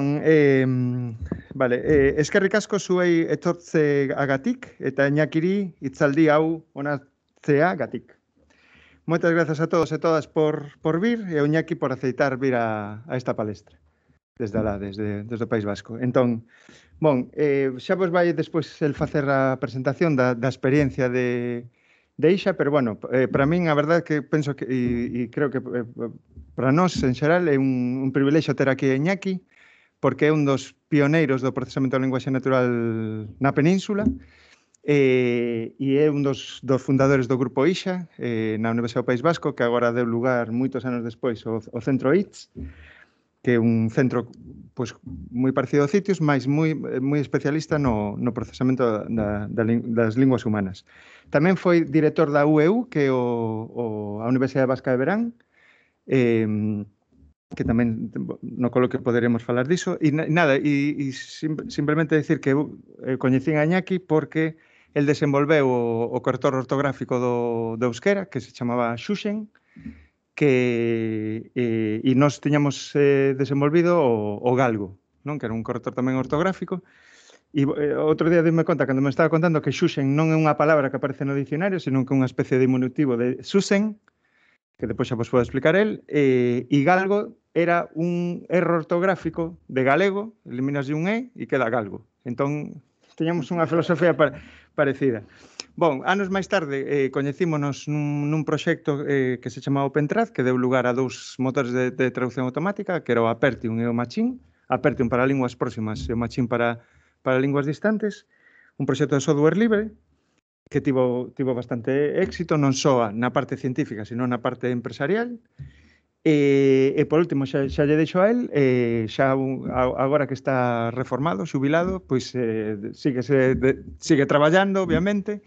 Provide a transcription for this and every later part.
Eh, vale, eh, eskerrik asko zuei etortzeagatik eta inakiri hitzaldi hau onartzeagatik. Moitas gracias a todos e todas por, por vir e Oñaki por aceitar vir a, a esta palestra desde lá, desde, desde o País Vasco. Entón, bon, eh, xa vos vai despois el facer a presentación da, da experiencia de, de Ixa, pero bueno, eh, para min a verdade que penso que, e, e creo que eh, para nós en xeral é un, un privilexio ter aquí a Iñaki, porque é un dos pioneiros do procesamento da linguaxe natural na península eh, e é un dos, dos fundadores do Grupo IXA eh, na Universidade do País Vasco, que agora deu lugar moitos anos despois ao, ao Centro ITS, que é un centro pois, moi parecido a Citius, mas moi, moi especialista no, no procesamento da, da, das linguas humanas. Tamén foi director da UEU, que é o, o, a Universidade Vasca de Verán, eh, que tamén no colo que poderemos falar diso e nada, e, e sim, simplemente decir que eu eh, coñecín a Iñaki porque el desenvolveu o, o corrector ortográfico do, do euskera que se chamaba Xuxen que eh, e nós teñamos eh, desenvolvido o, o galgo, non que era un corrector tamén ortográfico E eh, outro día dime conta, cando me estaba contando que xuxen non é unha palabra que aparece no dicionario, senón que é unha especie de diminutivo de Xuxen, que depois xa vos podo explicar el, eh, e galgo era un erro ortográfico de galego, eliminas de un E e queda galgo. Entón, teñamos unha filosofía pa parecida. Bon, anos máis tarde eh, coñecímonos nun, nun proxecto eh, que se chamaba OpenTrad, que deu lugar a dous motores de, de traducción automática, que era o Apertium e o Machín. Apertium para linguas próximas e o Machín para, para linguas distantes. Un proxecto de software libre, que tivo, tivo bastante éxito, non só na parte científica, sino na parte empresarial. E, eh, e eh, por último, xa, xa lle deixo a él, eh, xa un, agora que está reformado, xubilado, pois eh, sigue, se, de, sigue traballando, obviamente,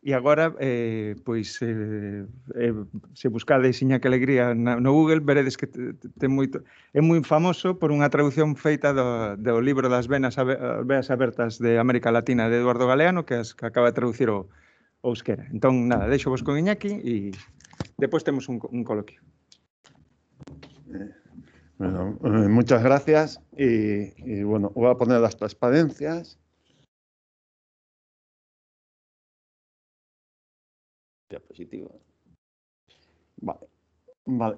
e agora, eh, pois, eh, eh, se buscades Iña que Alegría na, no Google, veredes que ten te moito... É moi famoso por unha traducción feita do, do libro das venas, abe, veas abertas de América Latina de Eduardo Galeano, que, as, que acaba de traducir o, o Euskera. Entón, nada, deixo vos con Iñaki e depois temos un, un coloquio. Bueno, eh, muchas gracias y, bueno, voy a poner las transparencias. diapositiva. Vale, vale.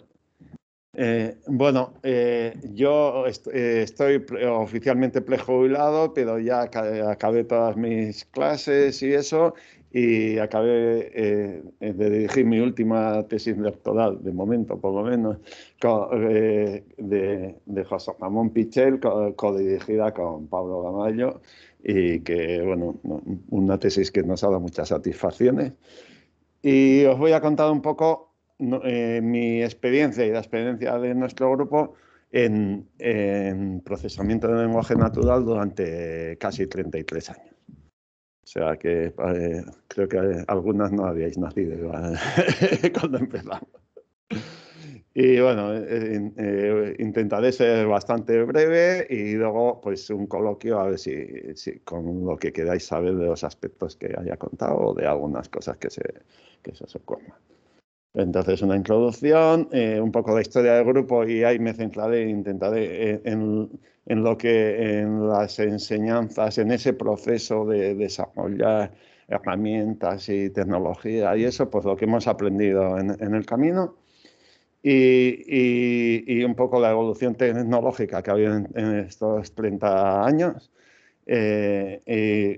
Eh, bueno, eh, yo estoy oficialmente prejubilado, pero ya acabé todas mis clases y eso, y acabé eh, de dirigir mi última tesis doctoral, de momento por lo menos, eh, de, José Ramón Pichel, codirigida con Pablo Gamayo, y que, bueno, una tesis que nos ha dado muchas satisfacciones. Y os voy a contar un poco eh, mi experiencia y la experiencia de nuestro grupo en, en procesamiento de lenguaje natural durante casi 33 años. O sea que eh, creo que eh, algunas no habíais nacido cuando empezamos. Y bueno, eh, intentaré ser bastante breve y luego pues un coloquio a ver si, con lo que queráis saber de los aspectos que haya contado o de algunas cosas que se, que se os ocurran. Entonces una introducción, un poco la historia del grupo y ahí me centraré, e intentaré intentar en en lo que en las enseñanzas, en ese proceso de desarrollar herramientas y tecnología y eso, pues lo que hemos aprendido en, en el camino y, y, un poco la evolución tecnológica que ha habido en, estos 30 años. Eh,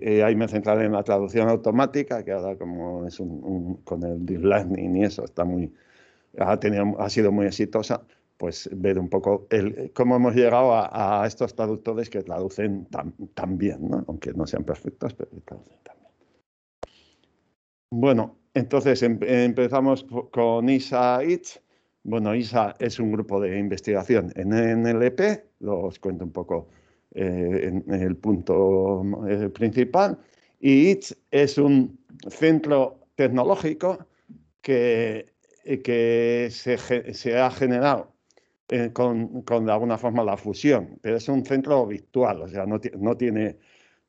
y, ahí me centraré en la traducción automática, que ahora como es un, con el deep learning y eso, está muy, ha, ha sido muy exitosa pues ver un poco cómo hemos llegado a, estos traductores que traducen tan, bien, aunque no sean perfectos, pero que traducen tan bien. Bueno, entonces em, empezamos con ISA ITS. Bueno, ISA es un grupo de investigación en NLP, os cuento un poco eh, en, el punto eh, principal, y ITS es un centro tecnológico que que se, ha generado eh, con, de alguna forma la fusión, pero es un centro virtual, o sea, no, no, tiene,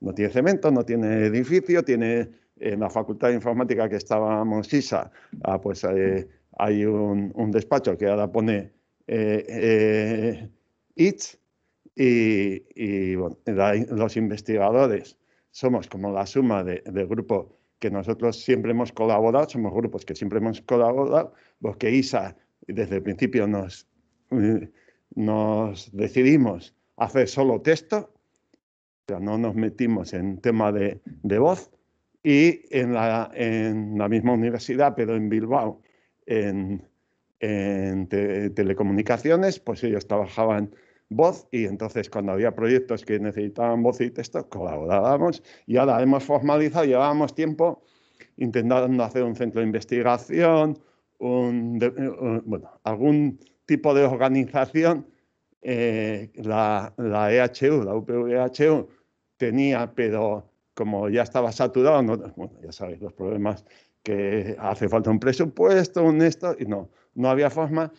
no tiene cemento, no tiene edificio, tiene en la Facultad de Informática que estábamos ISA, ah, pues eh, hay un, despacho que ahora pone eh, IT y, los investigadores somos como la suma de, del grupo que nosotros siempre hemos colaborado, somos grupos que siempre hemos colaborado, porque ISA desde el principio nos, nos decidimos hacer solo texto, o sea, no nos metimos en tema de, de voz, y en la, en la, misma universidad, pero en Bilbao, en, en telecomunicaciones, pues ellos trabajaban voz y entonces cuando había proyectos que necesitaban voz y texto, colaborábamos y ahora hemos formalizado, llevábamos tiempo intentando hacer un centro de investigación, un eh, bueno, algún tipo de organización, eh, la, la, EHU, la UPV-EHU, tenía, pero como ya estaba saturado, bueno, ya sabéis los problemas que hace falta un presupuesto, un esto, y no, no había forma.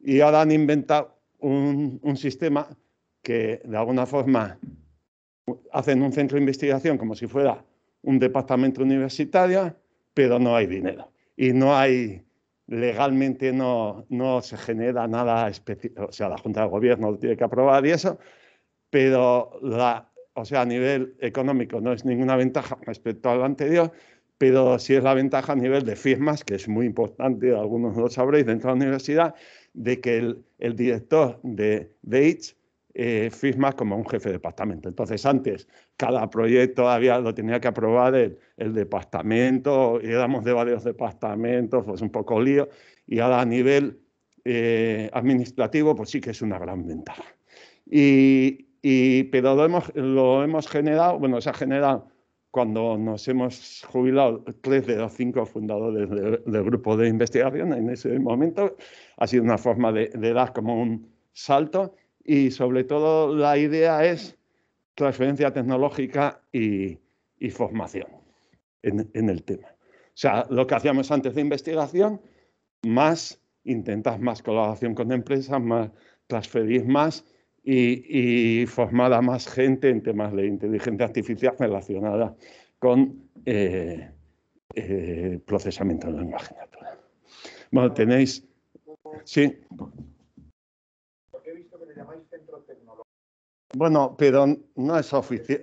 Y ahora han inventado un, un sistema que de alguna forma hacen un centro de investigación como si fuera un departamento universitario, pero no hay dinero y no hay legalmente no, se genera nada específico, o sea, la Junta de Gobierno lo tiene que aprobar y eso, pero la, o sea, a nivel económico no es ninguna ventaja respecto a lo anterior, pero sí es la ventaja a nivel de firmas, que es muy importante, algunos lo sabréis dentro de la universidad, de que el, director de, de eh, FISMA como un jefe de departamento. Entonces, antes cada proyecto había, lo tenía que aprobar el, el departamento, éramos de varios departamentos, pues un poco lío, y ahora a nivel eh, administrativo, pues sí que es una gran ventaja. Y, pero lo hemos, generado, bueno, se ha generado cuando nos hemos jubilado tres de los cinco fundadores del, grupo de investigación en ese momento, ha sido una forma de, de dar como un salto y sobre todo la idea es transferencia tecnológica y, formación en, el tema. O sea, lo que hacíamos antes de investigación, más intentas más colaboración con empresas, más transferir más y, y formar a más gente en temas de inteligencia artificial relacionada con eh, eh, procesamiento de la imagen natural. Bueno, tenéis... Sí centro tecnológico. Bueno, pero no es oficial.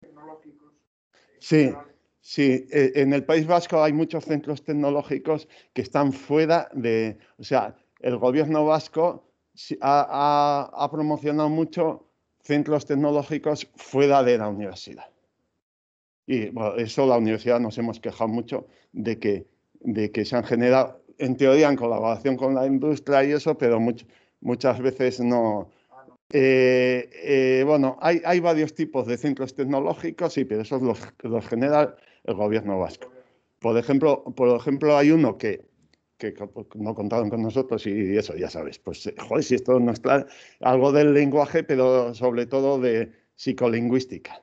Eh, sí. Sí, eh, en el País Vasco hay muchos centros tecnológicos que están fuera de, o sea, el gobierno vasco ha, promocionado mucho centros tecnológicos fuera de la universidad. Y bueno, eso la universidad nos hemos quejado mucho de que, de que se han generado en teoría en colaboración con la industria y eso, pero muchas veces no. Eh, eh, bueno, hay, hay, varios tipos de centros tecnológicos, sí, pero esos los, genera el gobierno vasco. Por ejemplo, por ejemplo hay uno que, que no contaron con nosotros y eso ya sabes, pues eh, joder, si esto no está algo del lenguaje, pero sobre todo de psicolingüística,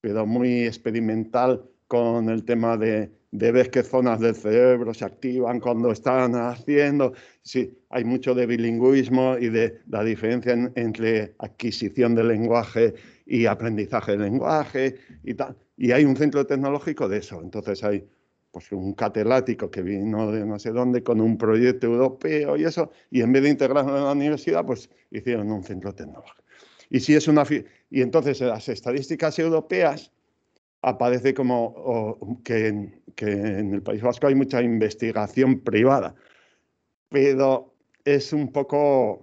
pero muy experimental con el tema de, de ves qué zonas del cerebro se activan cuando están haciendo. Sí, hay mucho de bilingüismo y de la diferencia entre adquisición de lenguaje y aprendizaje de lenguaje y tal. Y hay un centro tecnológico de eso. Entonces hay pues un catedrático que vino de no sé dónde con un proyecto europeo y eso, y en vez de integrarlo en la universidad, pues hicieron un centro tecnológico. Y si es una y entonces las estadísticas europeas aparece como que, que en el País Vasco hay mucha investigación privada, pero es un poco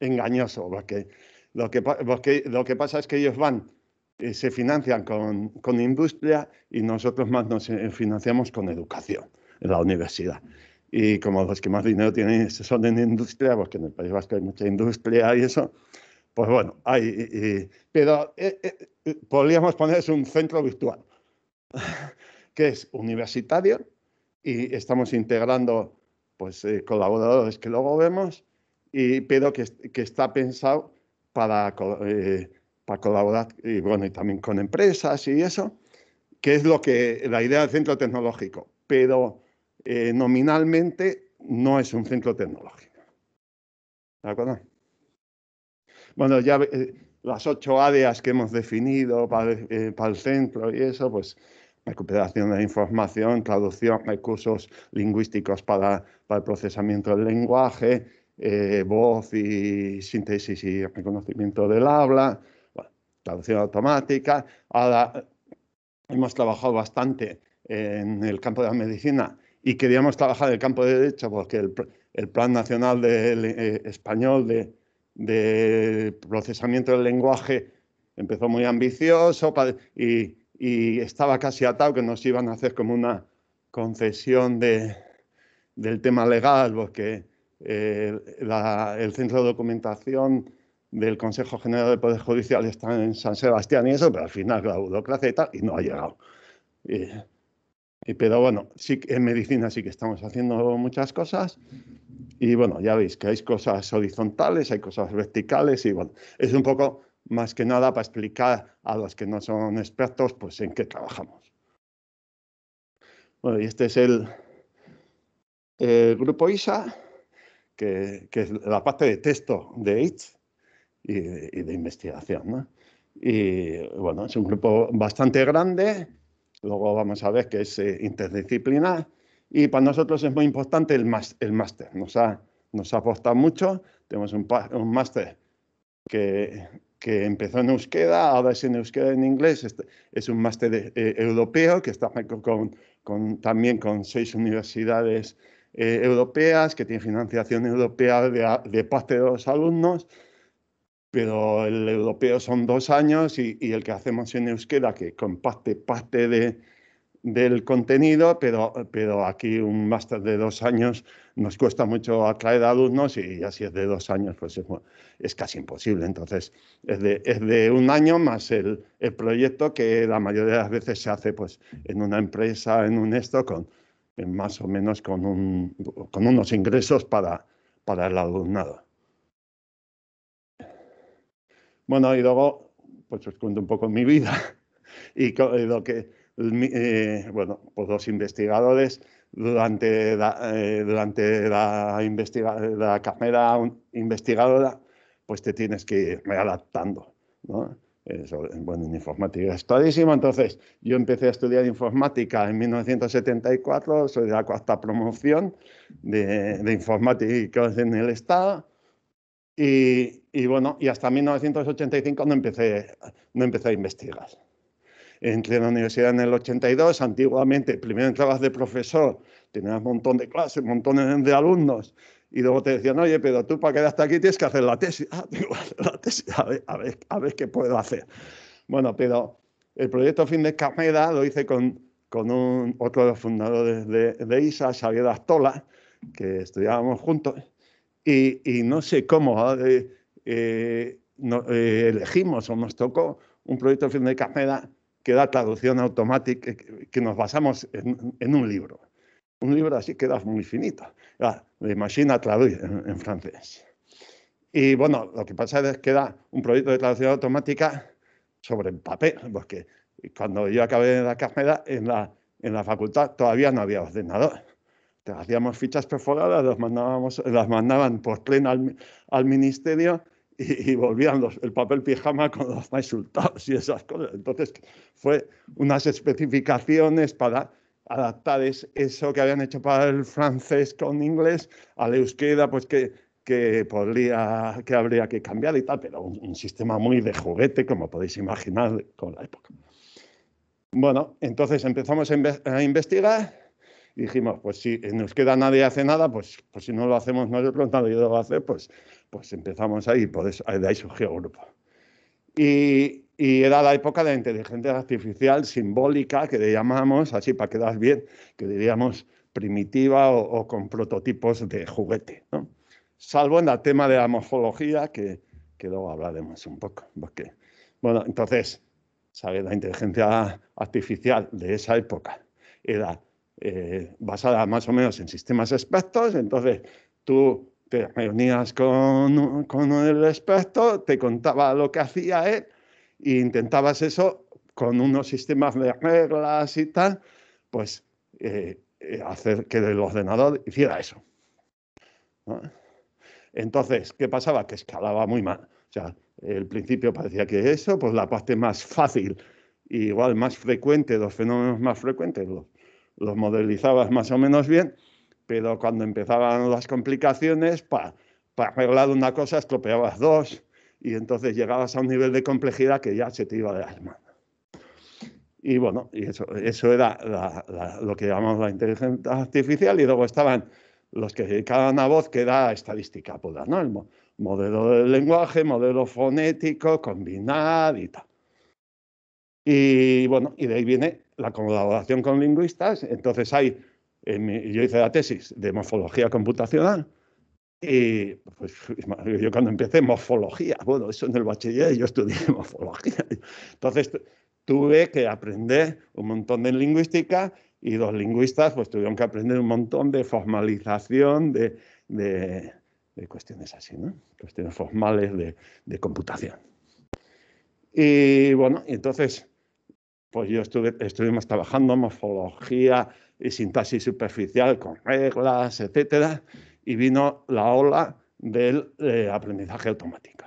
engañoso, porque lo que, lo que pasa es que ellos van, eh, se financian con, con, industria y nosotros más nos eh, financiamos con educación en la universidad. Y como los que más dinero tienen son en industria, porque en el País Vasco hay mucha industria y eso, pues bueno, pero eh, eh, eh podríamos ponerse un centro virtual, que es universitario y estamos integrando pues, eh, colaboradores que luego vemos, y, pero que, que está pensado para, para colaborar y, bueno, y también con empresas y eso, que es lo que la idea del centro tecnológico, pero nominalmente no es un centro tecnológico. ¿De acuerdo? bueno, ya eh, las ocho áreas que hemos definido eh, para, el centro y eso, pues recuperación de información, traducción, recursos lingüísticos para, el procesamiento del lenguaje, eh, voz y síntesis y reconocimiento del habla, traducción automática. Ahora hemos trabajado bastante en el campo de la medicina y queríamos trabajar en el campo de derecho porque el, Plan Nacional de, Español de, de procesamiento del lenguaje empezó muy ambicioso y, estaba casi atado que nos iban a hacer como una concesión del tema legal, porque eh, el centro de documentación del Consejo General del Poder Judicial está en San Sebastián y eso, pero al final la burocracia y tal, y no ha llegado. Eh, pero bueno, sí, en medicina sí que estamos haciendo muchas cosas y bueno, ya veis que hay cosas horizontales, hay cosas verticales y bueno, es un poco más que nada para explicar a los que no son expertos pues en qué trabajamos. Bueno, y este es el, grupo ISA, que, que, es la parte de texto de ITS y, de investigación. Y bueno, es un grupo bastante grande, luego vamos a ver que es eh, interdisciplinar y para nosotros es muy importante el máster. Nos ha, nos aportado mucho. Tenemos un, máster que, empezó en euskera, ahora es en euskera en inglés. Este, es un máster eh, europeo que está con, también con seis universidades eh, europeas, que tiene financiación europea de, parte de los alumnos. Pero el europeo son dos años y, y el que hacemos en euskera, que comparte parte de, del contenido, pero, pero aquí un máster de dos años nos cuesta mucho atraer alumnos y así es de dos años, pues es, casi imposible. Entonces, es de, un año más el, proyecto que la mayoría de las veces se hace pues, en una empresa, en un esto, con, más o menos con, un, unos ingresos para, para el alumnado. Bueno, y luego, pues os cuento un poco mi vida y lo que, eh, bueno, pues los investigadores durante la, eh, durante la, la carrera investigadora, pues te tienes que ir adaptando bueno, en informática es Entonces, yo empecé a estudiar informática en 1974, soy de la cuarta promoción de, informática en el Estado. Y, y, bueno, y hasta 1985 no empecé, no empecé a investigar entré en la universidad en el 82, antiguamente primero entrabas de profesor, tenías un montón de clases, un montón de alumnos, y luego te decían, oye, pero tú para quedarte aquí tienes que hacer la tesis. Ah, la tesis, a ver, a ver, qué puedo hacer. Bueno, pero el proyecto Fin de carrera lo hice con, con un, otro de los fundadores de, ISA, Xavier Astola, que estudiábamos juntos, y, y no sé cómo ah, eh, eh, eh, elegimos o nos tocó un proyecto Fin de carrera queda traducción automática, que nos basamos en, un libro. Un libro así queda muy finito. La, ah, imagina Machine traduce en, francés. Y bueno, lo que pasa es que da un proyecto de traducción automática sobre el papel, porque cuando yo acabé en la carrera, en la, en la facultad todavía no había ordenador. hacíamos fichas perforadas, las, mandábamos, las mandaban por tren al, al ministerio y, volvían el papel pijama con los resultados y esas cosas. Entonces, fue unas especificaciones para adaptar eso que habían hecho para el francés con inglés la euskera, pues que, que, podría, que habría que cambiar y tal, pero un, sistema muy de juguete, como podéis imaginar, con la época. Bueno, entonces empezamos a, investigar y dijimos, pues si en euskera nadie hace nada, pues, pues si no lo hacemos nosotros, nadie lo va a hacer, pues pues empezamos ahí, por pues, de ahí surgió el grupo. Y, y era la época de la inteligencia artificial simbólica, que le llamamos, así para quedar bien, que diríamos primitiva o, con prototipos de juguete, ¿no? salvo en el tema de la morfología, que, que luego hablaremos un poco. Porque, bueno, entonces, ¿sabes? La inteligencia artificial de esa época era eh, basada más o menos en sistemas expertos, entonces tú te reunías con, con el experto, te contaba lo que hacía él e intentabas eso con unos sistemas de reglas y tal, pues eh, eh, hacer que el ordenador hiciera eso. Entonces, ¿qué pasaba? Que escalaba muy mal. O sea, el principio parecía que eso, pues la parte más fácil, igual más frecuente, los fenómenos más frecuentes, los, los modelizabas más o menos bien, pero cuando empezaban las complicaciones, para arreglar una cosa estropeabas dos y entonces llegabas a un nivel de complejidad que ya se te iba de las manos. Y bueno, y eso, eso era lo que llamamos la inteligencia artificial y luego estaban los que dedicaban a voz, que era estadística pura, ¿no? El modelo del lenguaje, modelo fonético, combinar y tal. Y bueno, y de ahí viene la colaboración con lingüistas. Entonces hay yo hice la tesis de morfología computacional. Y pues, yo cuando empecé morfología, bueno, eso en el bachiller yo estudié morfología. Entonces tuve que aprender un montón de lingüística y los lingüistas pues tuvieron que aprender un montón de formalización de, de, cuestiones así, ¿no? Cuestiones formales de, de computación. Y bueno, entonces pues yo estuve, estuvimos trabajando morfología, y sintaxis superficial con reglas, etcétera, y vino la ola del eh, aprendizaje automático.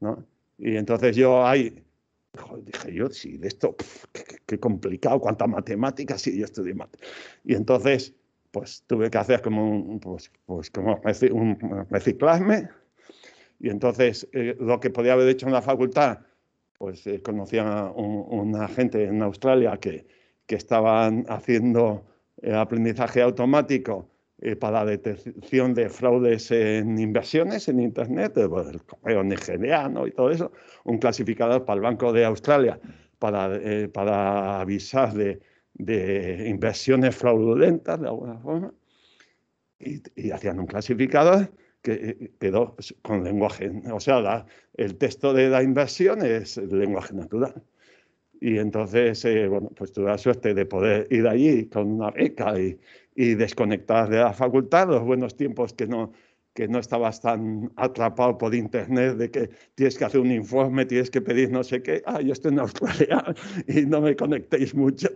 ¿no? Y entonces yo ahí dije yo, sí, de esto, qué, complicado, cuánta matemática, sí, yo estudié mate. Y entonces, pues tuve que hacer como un, pues, pues como un reciclarme. Y entonces eh, lo que podía haber hecho en la facultad, pues eh, conocía a una gente en Australia que, que estaban haciendo eh, aprendizaje automático eh, para la detección de fraudes en inversiones en Internet, eh, pues, el correo nigeriano y todo eso, un clasificador para el Banco de Australia para, para avisar de, de, inversiones fraudulentas de alguna forma, y, y hacían un clasificador que quedó con lenguaje, o sea, el texto de la inversión es lenguaje natural. Y entonces, eh, bueno, pues tuve la suerte de poder ir allí con una beca y, y desconectar de la facultad, los buenos tiempos que no, que no estabas tan atrapado por internet de que tienes que hacer un informe, tienes que pedir no sé qué, ah, yo estoy en Australia y no me conectéis mucho.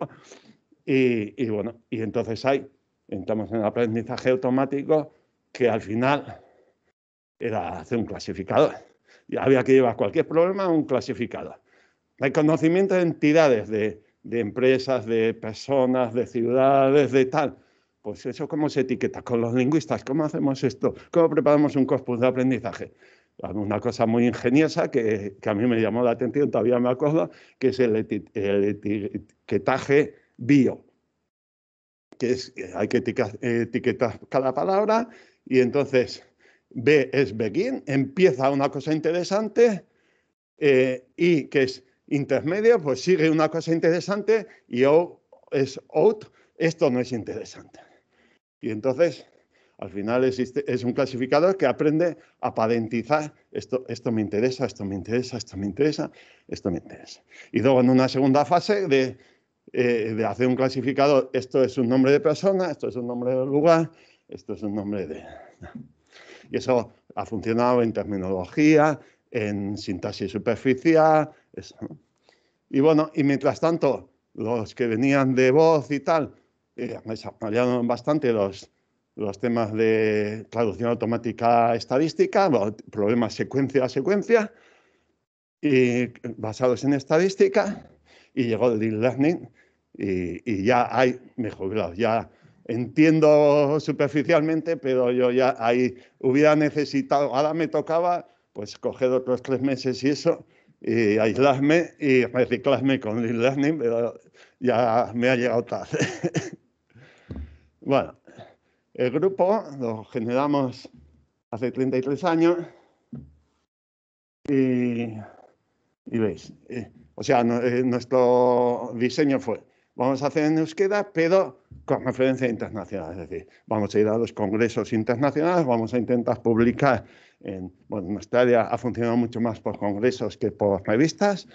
Y, y bueno, y entonces ahí entramos en el aprendizaje automático que al final era hacer un clasificador. Y había que llevar cualquier problema a un clasificador conocimiento de entidades, de, empresas, de personas, de ciudades, de tal. Pues eso cómo se etiqueta con los lingüistas, ¿cómo hacemos esto? ¿Cómo preparamos un corpus de aprendizaje? Una cosa muy ingeniosa que, a mí me llamó la atención, todavía me acuerdo, que es el, etiquetaje bio, que es, hay que etiquetar cada palabra y entonces B es begin, empieza una cosa interesante y eh, que es intermedia, pues sigue una cosa interesante y out es out, esto no es interesante. Y entonces, al final es un clasificador que aprende a patentizar, esto, esto me interesa, esto me interesa, esto me interesa, esto me interesa. Y luego en una segunda fase de, eh, de hacer un clasificador, esto es un nombre de persona, esto es un nombre de lugar, esto es un nombre de... Y eso ha funcionado en terminología, en sintaxis superficial, y bueno, y mientras tanto, los que venían de voz y tal, eh, me desarrollaron bastante los, los temas de traducción automática estadística, problemas secuencia a secuencia, y basados en estadística, y llegó el deep learning, y, ya hay, mejor ya entiendo superficialmente, pero yo ya ahí hubiera necesitado, ahora me tocaba, pues coger otros tres meses y eso, y aislarme y reciclarme con el Learning, pero ya me ha llegado tarde. bueno, el grupo lo generamos hace 33 años y, y veis, eh, o sea, eh, nuestro diseño fue, vamos a hacer en euskera, pero con referencia internacional, es decir, vamos a ir a los congresos internacionales, vamos a intentar publicar nuestra bueno, ha funcionado mucho más por congresos que por revistas,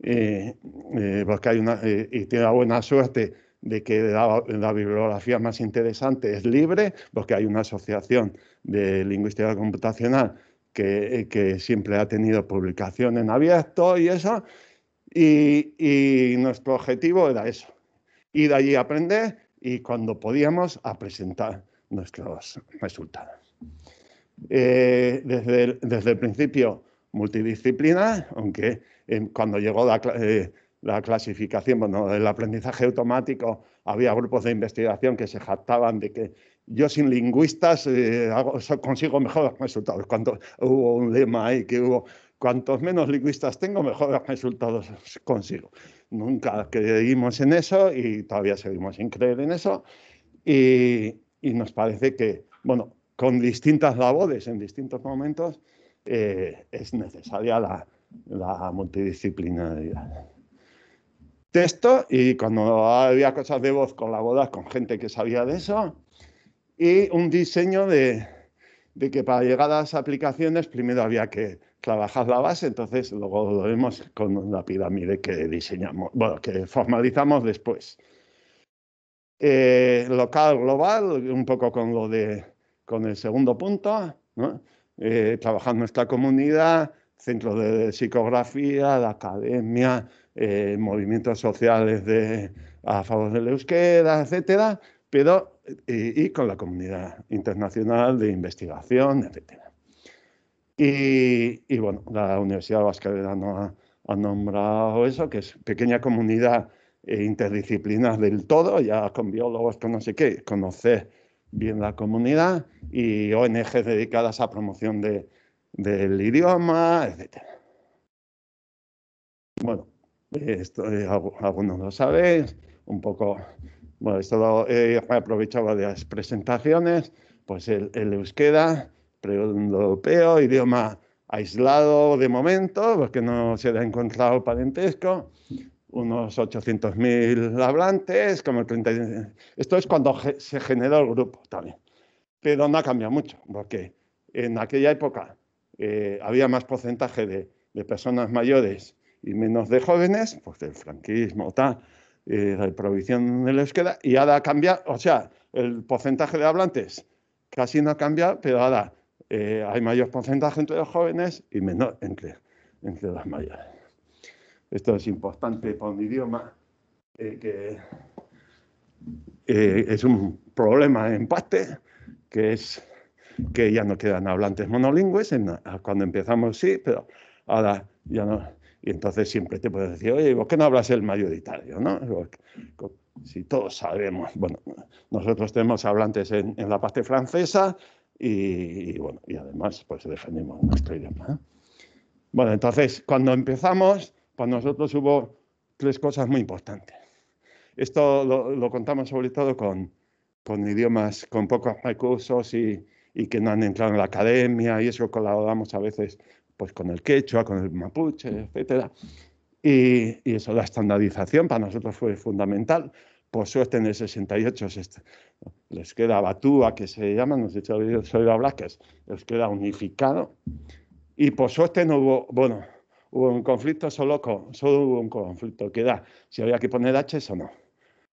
porque hay una, y tiene la buena suerte de que la, bibliografía más interesante es libre, porque hay una asociación de lingüística computacional que, siempre ha tenido publicación en abierto y eso, y, y nuestro objetivo era eso, ir allí a aprender y cuando podíamos a presentar nuestros resultados. Eh, desde, el, desde, el, principio multidisciplina, aunque eh, cuando llegó la, eh, la clasificación, bueno, el aprendizaje automático, había grupos de investigación que se jactaban de que yo sin lingüistas consigo mejores resultados. Cuando hubo un lema ahí que hubo cuantos menos lingüistas tengo, mejores resultados consigo. Nunca creímos en eso y todavía seguimos sin creer en eso. y nos parece que, bueno, con distintas labores en distintos momentos, eh, es necesaria la, la multidisciplinaridad. Texto y cuando había cosas de voz colaboradas con gente que sabía de eso y un diseño de, que para llegar a las aplicaciones primero había que trabajar la base, entonces luego lo vemos con la pirámide que diseñamos, bueno, que formalizamos después. Eh, local, global, un poco con lo de con el segundo punto, eh, trabajando en trabajar nuestra comunidad, centro de psicografía, la academia, eh, movimientos sociales a favor la euskera, etcétera, pero y, con la comunidad internacional de investigación, etcétera. Y, bueno, la Universidad Vasca de ha, nombrado eso, que es pequeña comunidad eh, interdisciplinar del todo, ya con biólogos, con no sé qué, conocer bien la comunidad y ONG dedicadas a promoción del idioma, etc. Bueno, esto eh, algunos lo sabéis, un poco, bueno, esto lo he aprovechado de las presentaciones, pues el, el euskera, europeo, idioma aislado de momento, porque no se le ha encontrado parentesco, unos 800.000 hablantes, como el 30... Esto es cuando se generó el grupo también. Pero no ha cambiado mucho, porque en aquella época eh, había más porcentaje de, personas mayores y menos de jóvenes, pues el franquismo, tal, eh, la prohibición de la izquierda, y ahora ha cambiado, o sea, el porcentaje de hablantes casi no ha cambiado, pero ahora eh, hay mayor porcentaje entre los jóvenes y menor entre, entre los mayores esto es importante para un idioma, eh, que eh, es un problema en parte, que es que ya no quedan hablantes monolingües, cuando empezamos sí, pero ahora ya no. Y entonces siempre te puedes decir, oye, ¿por qué no hablas el mayoritario? ¿no? Si todos sabemos, bueno, nosotros tenemos hablantes en, la parte francesa y, bueno, y además pues nuestro idioma. Bueno, entonces cuando empezamos para nosotros hubo tres cosas muy importantes. Esto lo, contamos sobre todo con, con idiomas con pocos recursos y, y, que no han entrado en la academia y eso colaboramos a veces pues con el quechua, con el mapuche, mm. etcétera. Y, y, eso, la estandarización para nosotros fue fundamental. Por suerte en el 68 les queda Batúa, que se llama, nos sé dicho, el señor les queda unificado. Y por suerte no hubo, bueno, hubo un conflicto, solo, solo hubo un conflicto, que da. si había que poner H o no.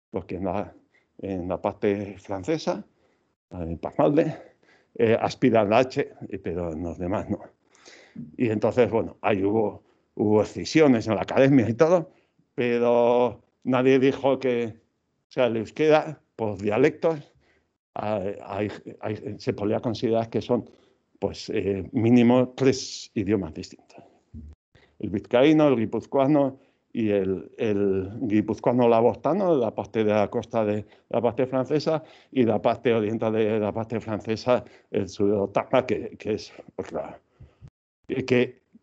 Porque en la, en la parte francesa, en Parnalde, eh, aspiran la H, eh, pero en los demás no. Y entonces, bueno, ahí hubo, hubo excisiones en la academia y todo, pero nadie dijo que, o sea, el euskera, por dialectos, se podría considerar que son, pues, eh, mínimo tres idiomas distintos el vizcaíno, el guipuzcoano y el, guipuzcoano labostano, la parte de la costa de la parte francesa y la parte oriental de la parte francesa, el sur que, es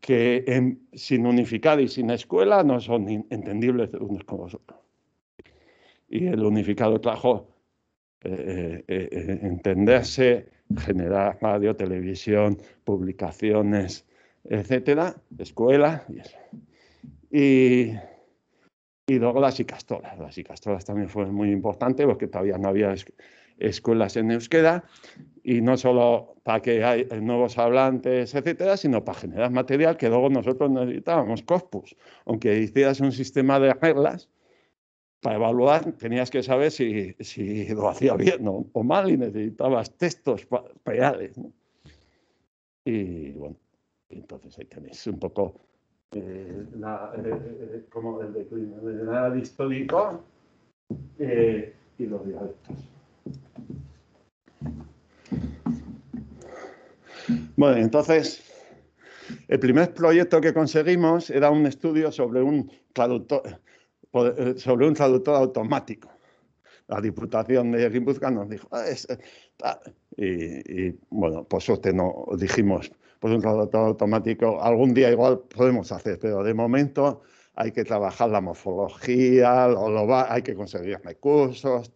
Que, sin unificar y sin escuela no son entendibles unos con otros. Y el unificado trajo eh, eh, eh, entenderse, generar radio, televisión, publicaciones, etcétera, escuela. Y, y luego las icastolas. Las castoras también fue muy importante porque todavía no había escuelas en euskera y no solo para que hay eh, nuevos hablantes, etcétera, sino para generar material que luego nosotros necesitábamos, corpus. Aunque hicieras un sistema de reglas, para evaluar tenías que saber si, si lo hacía bien o, mal y necesitabas textos reales. Y bueno, entonces ahí tenéis un poco eh, eh, eh, como el declive del y los dialectos. Bueno, entonces, el primer proyecto que conseguimos era un estudio sobre un traductor, sobre un traductor automático. La Diputación de Guipúzcoa nos dijo, ah, y, y, bueno, por suerte no dijimos, pues, un traductor automático. Algún día igual podemos hacer, pero de momento hay que trabajar la morfología, o lo va, hay que conseguir recursos,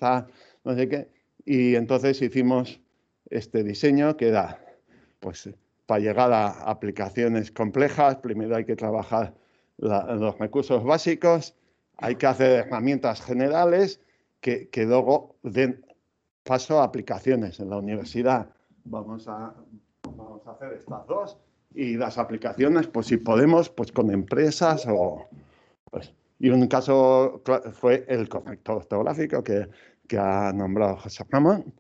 no sé qué. Y entonces hicimos este diseño que da, pues para llegar a aplicaciones complejas, primero hay que trabajar los recursos básicos, hay que hacer herramientas generales que, que luego den paso a aplicaciones en la universidad. Vamos a Vamos a hacer estas dos y las aplicaciones, pues si podemos, pues con empresas o... Pues, y un caso fue el corrector ortográfico que, que ha nombrado José Ramón,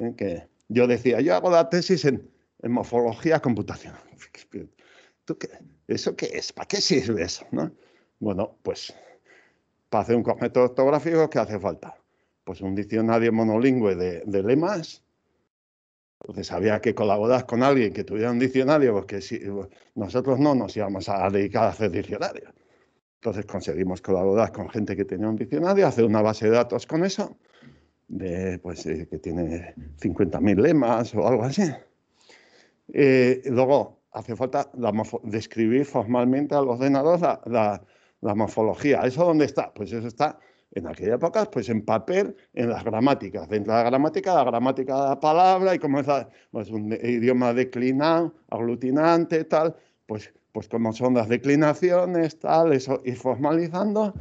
eh, que yo decía, yo hago la tesis en, morfología computacional. ¿Tú ¿Eso qué es? ¿Para qué sirve eso? ¿no? Bueno, pues para hacer un corrector ortográfico, ¿qué hace falta? Pues un diccionario monolingüe de, de lemas, entonces había que colaborar con alguien que tuviera un diccionario, porque si, pues, nosotros no nos íbamos a dedicar a hacer diccionarios. Entonces conseguimos colaborar con gente que tenía un diccionario, hacer una base de datos con eso, de, pues, eh, que tiene 50.000 lemas o algo así. Eh, luego hace falta describir formalmente al ordenador la, la, la morfología. ¿Eso dónde está? Pues eso está en aquella época, pues en papel, en las gramáticas. Dentro de la gramática, la gramática de la palabra y cómo es pues, un idioma declinado, aglutinante, tal, pues, pues cómo son las declinaciones, tal, eso, y formalizando.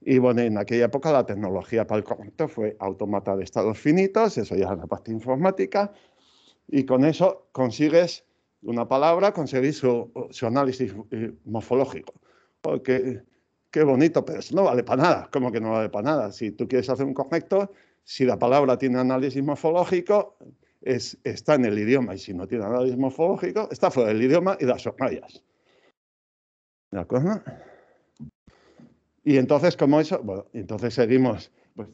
Y bueno, en aquella época la tecnología para el concepto fue automata de estados finitos, eso ya es la parte informática, y con eso consigues una palabra, consigues su, su análisis eh, morfológico. Porque qué bonito, pero eso no vale para nada. ¿Cómo que no vale para nada? Si tú quieres hacer un conecto, si la palabra tiene análisis morfológico, está en el idioma, y si no tiene análisis morfológico, está fuera del idioma y las orallas. ¿De acuerdo? Y entonces, ¿cómo eso, bueno, entonces seguimos, pues,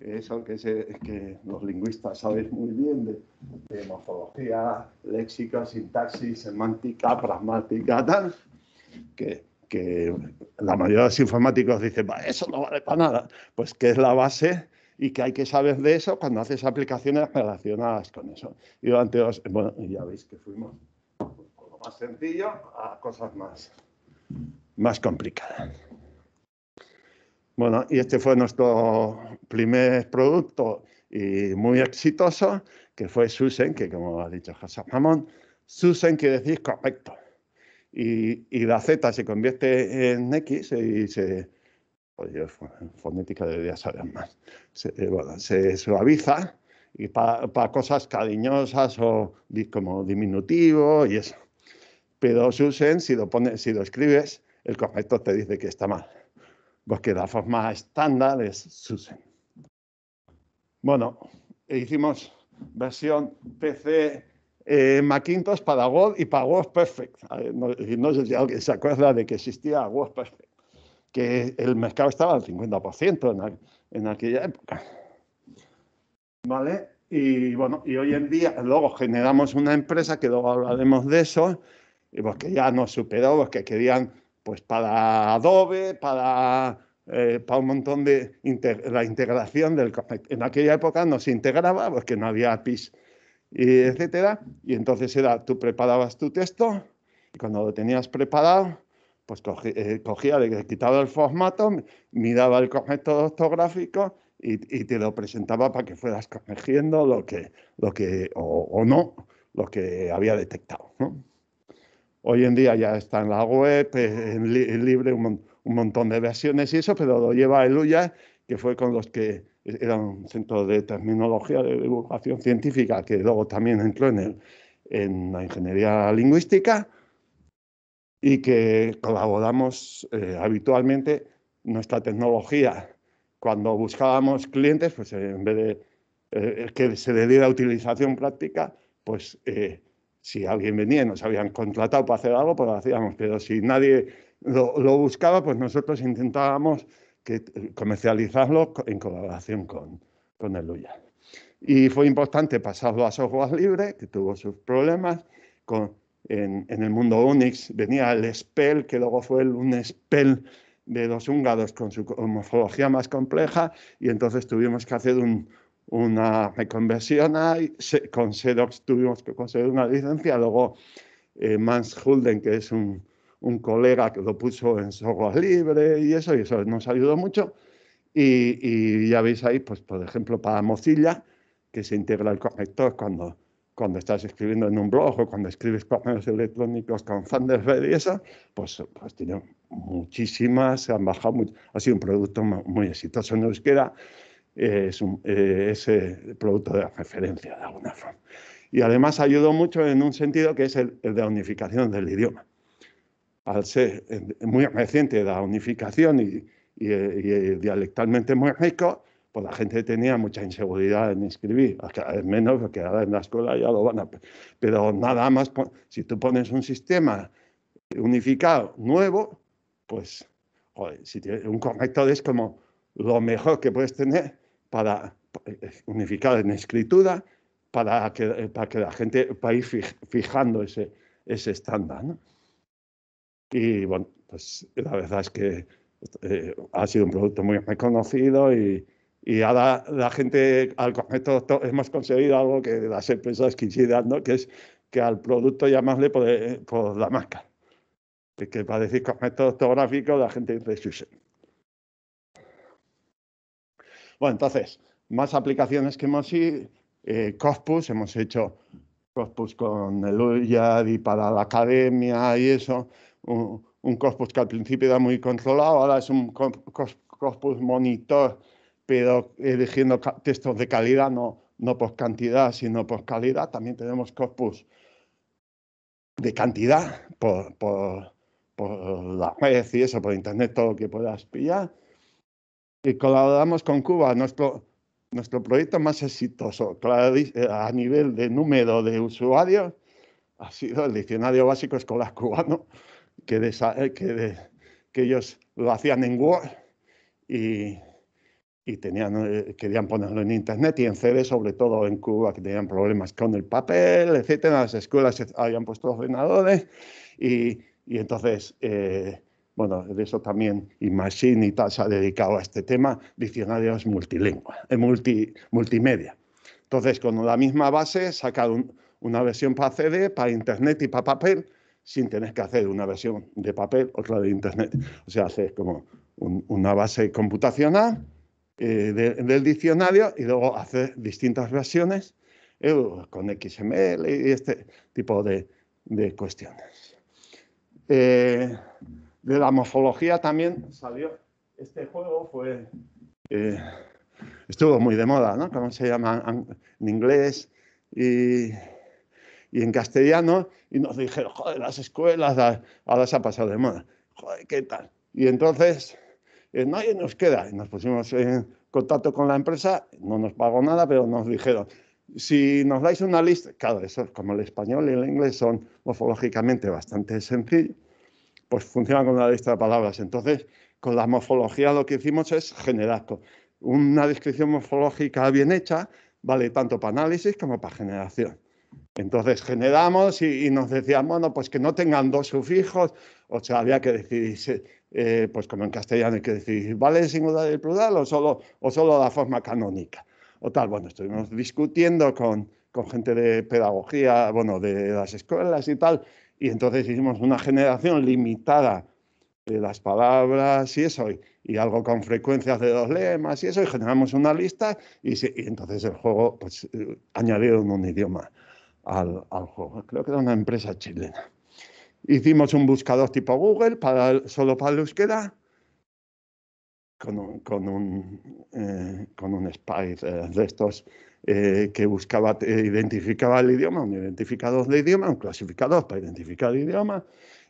eso que, que los lingüistas sabéis muy bien de, morfología, léxica, sintaxis, semántica, pragmática, tal, que que la mayoría de los informáticos dicen, eso no vale para nada, pues que es la base y que hay que saber de eso cuando haces aplicaciones relacionadas con eso. Y durante bueno, ya veis que fuimos lo más sencillo a cosas más, más complicadas. Bueno, y este fue nuestro primer producto y muy exitoso, que fue Susan, que como ha dicho José Ramón, SUSEN quiere decir correcto y, la Z se convierte en X y se, pues fonética de saber más. Eh, se, suaviza y para cosas cariñosas o como diminutivo y eso. Pero Susan, si lo, pones, si lo escribes, el corrector te dice que está mal. Porque la forma estándar es Susan. Bueno, hicimos versión PC eh, Macintosh para Word y para Perfect. No, no sé si alguien se acuerda de que existía Perfect, que el mercado estaba al 50% en, aquella época. ¿Vale? Y bueno, y hoy en día luego generamos una empresa que luego hablaremos de eso, y porque pues ya nos superó, pues que querían pues para Adobe, para, eh, para un montón de la integración del En aquella época no se integraba porque no había APIs y etcétera. Y entonces era, tú preparabas tu texto y cuando lo tenías preparado, pues eh, cogía, le quitaba el formato, miraba el concepto ortográfico y, te lo presentaba para que fueras corrigiendo lo que, lo que o, o no, lo que había detectado. Hoy en día ya está en la web, en, libre, un, montón de versiones y eso, pero lo lleva Eluya, que fue con los que e-, era un centro de terminología, de divulgación científica, que luego también entró en, en la ingeniería lingüística y que colaboramos eh, habitualmente nuestra tecnología. Cuando buscábamos clientes, pues eh, en vez de eh, que se le diera utilización práctica, pues si alguien venía y nos habían contratado para hacer algo, pues lo hacíamos, pero si nadie lo, lo buscaba, pues nosotros intentábamos que eh, comercializarlo en colaboración con, con el Y fue importante pasarlo a software libre, que tuvo sus problemas. en, en, el mundo Unix venía el Spell, que luego fue un Spell de los húngaros con su morfología más compleja, y entonces tuvimos que hacer una reconversión ahí. con sedox tuvimos que conseguir una licencia, luego eh, Mans Hulden, que es un, un colega que lo puso en software libre y eso, y eso nos ayudó mucho. Y, ya veis ahí, pues por ejemplo, para Mozilla, que se integra el conector cuando, cuando estás escribiendo en un blog o cuando escribes correos electrónicos con Thunderbird y eso, pues, pues tiene muchísimas, se han bajado, mucho ha sido un producto muy exitoso en euskera, es, un, el eh, eh, producto de referencia de alguna forma. Y además ayudó mucho en un sentido que es el, el de la unificación del idioma al ser eh, muy reciente la unificación y, eh, eh, dialectalmente muy rico, pues la gente tenía mucha inseguridad en escribir, vez menos porque ahora en la escuela ya lo van a... Pero nada más, si tú pones un sistema unificado nuevo, pues joder, si tienes, un corrector es como lo mejor que puedes tener para unificar en escritura, para que, la gente vaya fijando ese, ese estándar. ¿no? Y bueno, pues la verdad es que eh, ha sido un producto muy conocido y, y ahora la gente, al concepto hemos conseguido algo que las empresas quisieran, ¿no? que es que al producto llamarle por, eh, la marca. Que, que para decir esto ortográfico la gente dice Susan. Bueno, entonces, más aplicaciones que hemos hecho. Eh, hemos hecho Corpus con el UYAD y para la academia y eso un, corpus que al principio era muy controlado, ahora es un corpus, monitor, pero eligiendo textos de calidad, no, no por cantidad, sino por calidad. También tenemos corpus de cantidad por, por, la red y eso, por internet, todo lo que puedas pillar. Y colaboramos con Cuba. Nuestro, nuestro proyecto más exitoso eh, a nivel de número de usuarios ha sido el Diccionario Básico Escolar Cubano, que, eh, que, que ellos lo hacían en Word y, tenían, eh, querían ponerlo en Internet y en CD, sobre todo en Cuba, que tenían problemas con el papel, etcétera. Las escuelas habían puesto ordenadores y, entonces, eh, bueno, de eso también Imagine y tal se ha dedicado a este tema, diccionarios multilingües, multimedia. Entonces, con la misma base, sacaron una versión para CD, para Internet y para papel sin tener que hacer una versión de papel, otra de Internet. O sea, hacer como una base computacional eh, del diccionario y luego hacer distintas versiones eh, con XML y este tipo de, cuestiones. Eh, de la morfología también salió este juego, fue, estuvo muy de moda, ¿no? ¿Cómo se llama en inglés? y en castellano y nos dijeron, joder, las escuelas ahora se las ha pasado de moda, joder, ¿qué tal? Y entonces, eh, nadie nos queda, y nos pusimos en contacto con la empresa, no nos pagó nada, pero nos dijeron, si nos dais una lista, claro, eso como el español y el inglés son morfológicamente bastante sencillos, pues funcionan con una lista de palabras. Entonces, con la morfología lo que hicimos es generar una descripción morfológica bien hecha, vale tanto para análisis como para generación. Entonces generamos y, nos decían, bueno, pues que no tengan dos sufijos, o sea, había que decidir, eh, pues como en castellano hay que decidir, ¿vale el singular y plural o solo, o solo la forma canónica? O tal, bueno, estuvimos discutiendo con, con gente de pedagogía, bueno, de las escuelas y tal, y entonces hicimos una generación limitada de las palabras y eso, y, algo con frecuencias de dos lemas y eso, y generamos una lista y, entonces el juego, pues, eh, añadieron un idioma al, al juego. Creo que era una empresa chilena. Hicimos un buscador tipo Google para, solo para el euskera con un, con un, eh, con spy de estos eh, que buscaba, eh, identificaba el idioma, un identificador de idioma, un clasificador para identificar el idioma.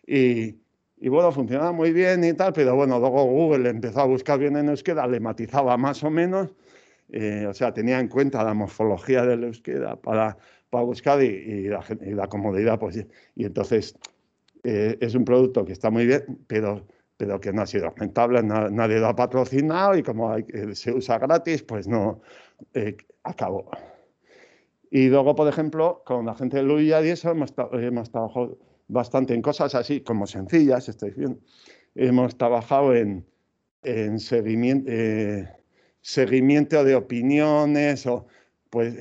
Y, y bueno, funcionaba muy bien y tal, pero bueno, luego Google empezó a buscar bien en euskera, le matizaba más o menos, o sea, tenía en cuenta la morfología del euskera para, a buscar y, la, comodidad. Pues, y, entonces eh, es un producto que está muy bien, pero, pero que no ha sido rentable, nadie lo ha patrocinado y como eh, se usa gratis, pues no eh, acabó. Y luego, por ejemplo, con la gente de Luya y eso hemos, trabajado bastante en cosas así como sencillas, estáis viendo. Hemos trabajado en, seguimiento, seguimiento de opiniones o pues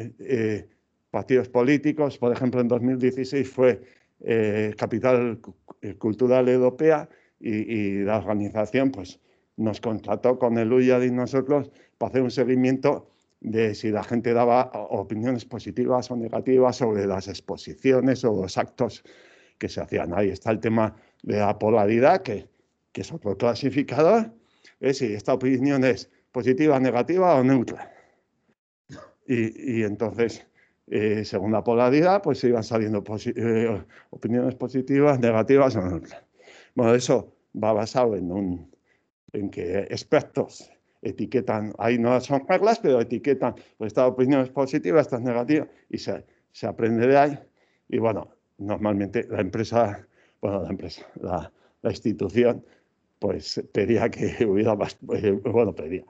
partidos políticos. Por ejemplo, en 2016 fue eh, Capital eh, Cultural Europea y, la organización pues, nos contrató con el UYAD y nosotros para hacer un seguimiento de si la gente daba opiniones positivas o negativas sobre las exposiciones o los actos que se hacían. Ahí está el tema de la polaridad, que, es otro clasificador, es ¿eh? si esta opinión es positiva, negativa o neutra. y entonces eh, según la polaridad, pues se iban saliendo eh, opiniones positivas, negativas. Bueno, eso va basado en, un, en que expertos etiquetan, ahí no son reglas, pero etiquetan, pues esta opinión es positiva, esta negativa, y se, se aprende de ahí. Y bueno, normalmente la empresa, bueno, la empresa, la, la institución, pues pedía que hubiera más, eh, bueno, pedía,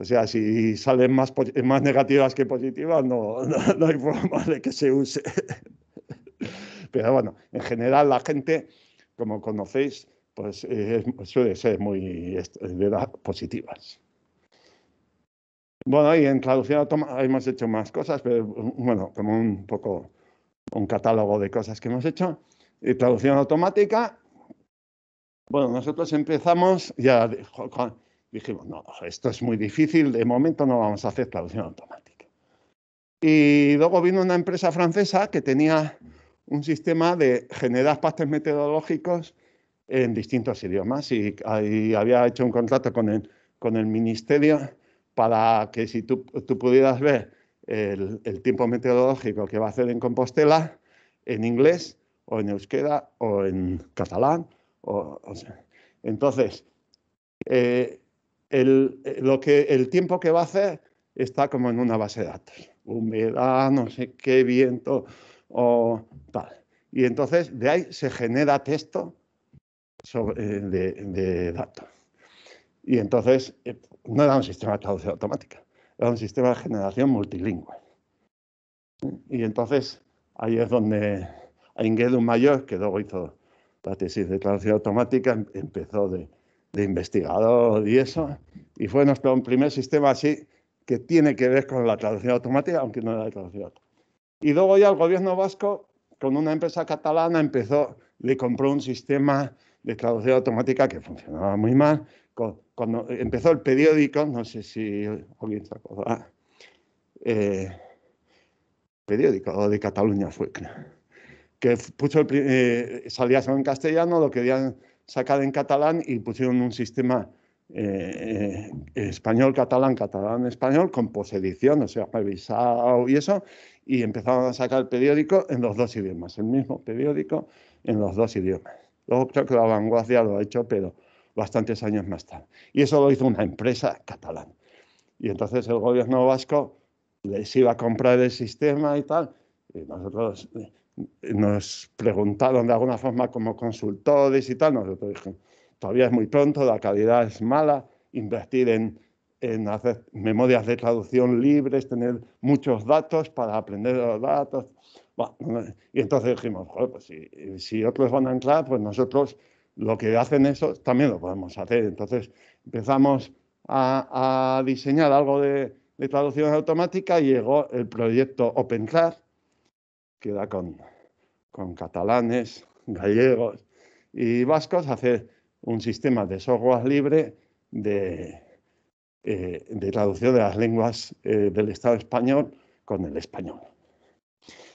o sea, si salen más, más negativas que positivas, no, hay forma de que se use. Pero bueno, en general la gente, como conocéis, pues eh, suele ser muy de edad positivas. Bueno, y en traducción automática hemos hecho más cosas, pero bueno, como un poco un catálogo de cosas que hemos hecho. Y traducción automática, bueno, nosotros empezamos ya dijimos, no, esto es muy difícil, de momento no vamos a hacer traducción automática. Y luego vino una empresa francesa que tenía un sistema de generar pastes meteorológicos en distintos idiomas y, había hecho un contrato con el, con el ministerio para que si tú, pudieras ver el, tiempo meteorológico que va a hacer en Compostela en inglés o en euskera o en catalán. O, entonces, eh, el, eh, lo que, el tiempo que va a hacer está como en una base de datos. Humedad, no sé qué, viento o tal. Y entonces de ahí se genera texto sobre, eh, de, datos. Y entonces eh, no era un sistema de traducción automática, era un sistema de generación multilingüe. Y entonces ahí es donde un Mayor, que luego hizo la tesis de traducción automática, em, empezó de, de investigador y eso. Y fue nuestro primer sistema así que tiene que ver con la traducción automática, aunque no era de traducción automática. Y luego ya el gobierno vasco, con una empresa catalana, empezó, le compró un sistema de traducción automática que funcionaba muy mal. Cuando empezó el periódico, no sé si alguien se acordará, eh, periódico de Cataluña fue, que eh, salía solo en castellano, lo querían sacada en catalán y pusieron un sistema eh, eh, español, catalán, catalán, español, con posedición, o sea, revisado y eso, y empezaron a sacar el periódico en los dos idiomas, el mismo periódico en los dos idiomas. Luego creo que la vanguardia lo ha hecho, pero bastantes años más tarde. Y eso lo hizo una empresa catalán. Y entonces el gobierno vasco les iba a comprar el sistema y tal. Y nosotros eh, nos preguntaron de alguna forma como consultores y tal, nosotros dijimos, todavía es muy pronto, la calidad es mala, invertir en, hacer memorias de traducción libres, tener muchos datos para aprender los datos. y entonces dijimos, pues si, otros van a entrar, pues nosotros lo que hacen eso también lo podemos hacer. Entonces empezamos a, diseñar algo de, traducción automática y llegó el proyecto OpenClass, queda con, con catalanes, gallegos y vascos, hacer un sistema de software libre de, eh, de traducción de las lenguas eh, del Estado español con el español.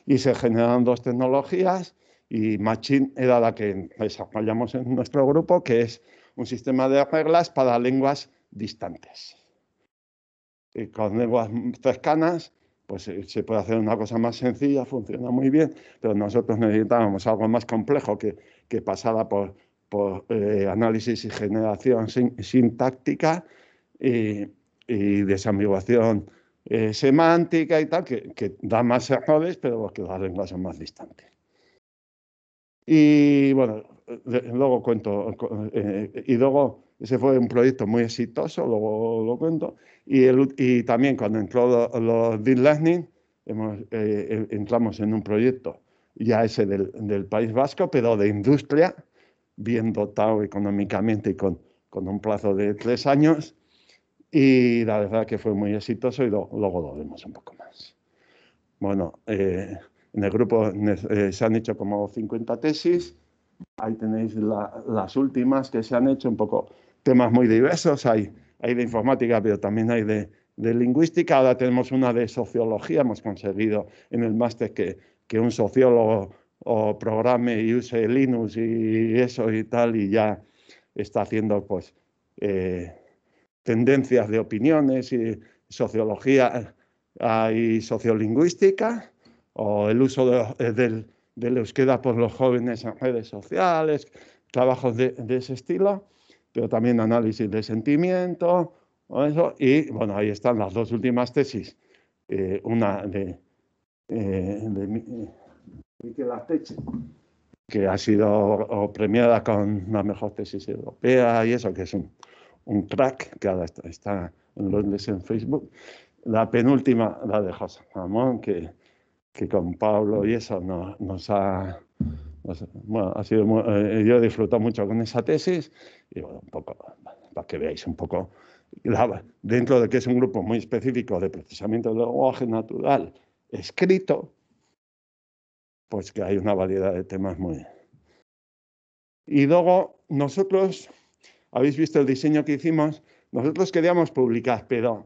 Y se generan dos tecnologías y Machine era la que desarrollamos en nuestro grupo, que es un sistema de reglas para lenguas distantes. Y con lenguas cercanas pues eh, se puede hacer una cosa más sencilla, funciona muy bien, pero nosotros necesitábamos algo más complejo que, pasara por, eh, análisis y generación sintáctica y, desambiguación eh, semántica y tal, que, da más errores, pero que las lenguas son más distantes. Y bueno, luego cuento, y luego ese fue un proyecto muy exitoso, luego lo cuento. Y, el, y, también cuando entró los, Deep Learning, hemos, eh, entramos en un proyecto ya ese del, del, País Vasco, pero de industria, bien dotado económicamente y con, con, un plazo de tres años. Y la verdad que fue muy exitoso y luego lo vemos un poco más. Bueno, eh, en el grupo eh, se han hecho como 50 tesis. Ahí tenéis las últimas que se han hecho un poco temas muy diversos. Hay, de informática, pero también hay de, lingüística. Ahora tenemos una de sociología. Hemos conseguido en el máster que, que un sociólogo o programe y use Linux y eso y tal, y ya está haciendo pues eh, tendencias de opiniones y sociología y sociolingüística, o el uso de, eh, del, del euskera por los jóvenes en redes sociales, trabajos de ese estilo pero también análisis de sentimiento, eso, y bueno, ahí están las dos últimas tesis, eh, una de, eh, eh Miquel que ha sido premiada con la mejor tesis europea y eso, que es un, crack, que ahora está, en Londres en Facebook. La penúltima, la de José Ramón, que, que con Pablo y eso nos, nos ha... bueno, ha sido, eh, yo he disfrutado mucho con esa tesis un poco, para que veáis un poco, dentro de que es un grupo muy específico de procesamiento del lenguaje natural escrito, pues que hay una variedad de temas muy... Y luego nosotros, habéis visto el diseño que hicimos, nosotros queríamos publicar, pero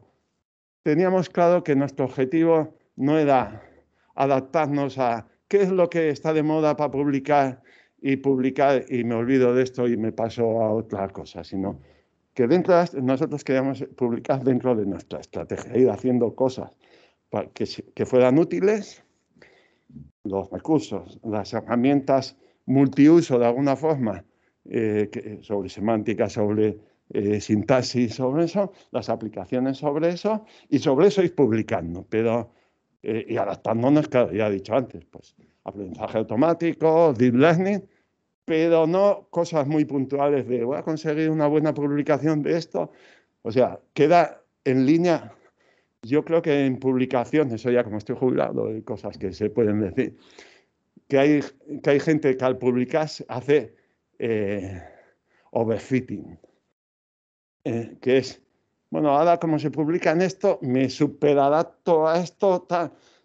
teníamos claro que nuestro objetivo no era adaptarnos a qué es lo que está de moda para publicar y publicar y me olvido de esto y me paso a otra cosa, sino que dentro nosotros queríamos publicar dentro de nuestra estrategia, ir haciendo cosas para que, que fueran útiles, los recursos, las herramientas multiuso de alguna forma, eh, sobre semántica, sobre eh, sintaxis, sobre eso, las aplicaciones sobre eso, y sobre eso ir publicando, pero eh, y adaptándonos, claro, ya he dicho antes, pues aprendizaje automático, deep learning, pero no cosas muy puntuales de voy a conseguir una buena publicación de esto. O sea, queda en línea, yo creo que en publicación, eso ya como estoy jubilado, hay cosas que se pueden decir, que hay, que hay gente que al publicar hace eh, overfitting, eh, que es bueno, ahora como se publica en esto, me superadapto todo esto,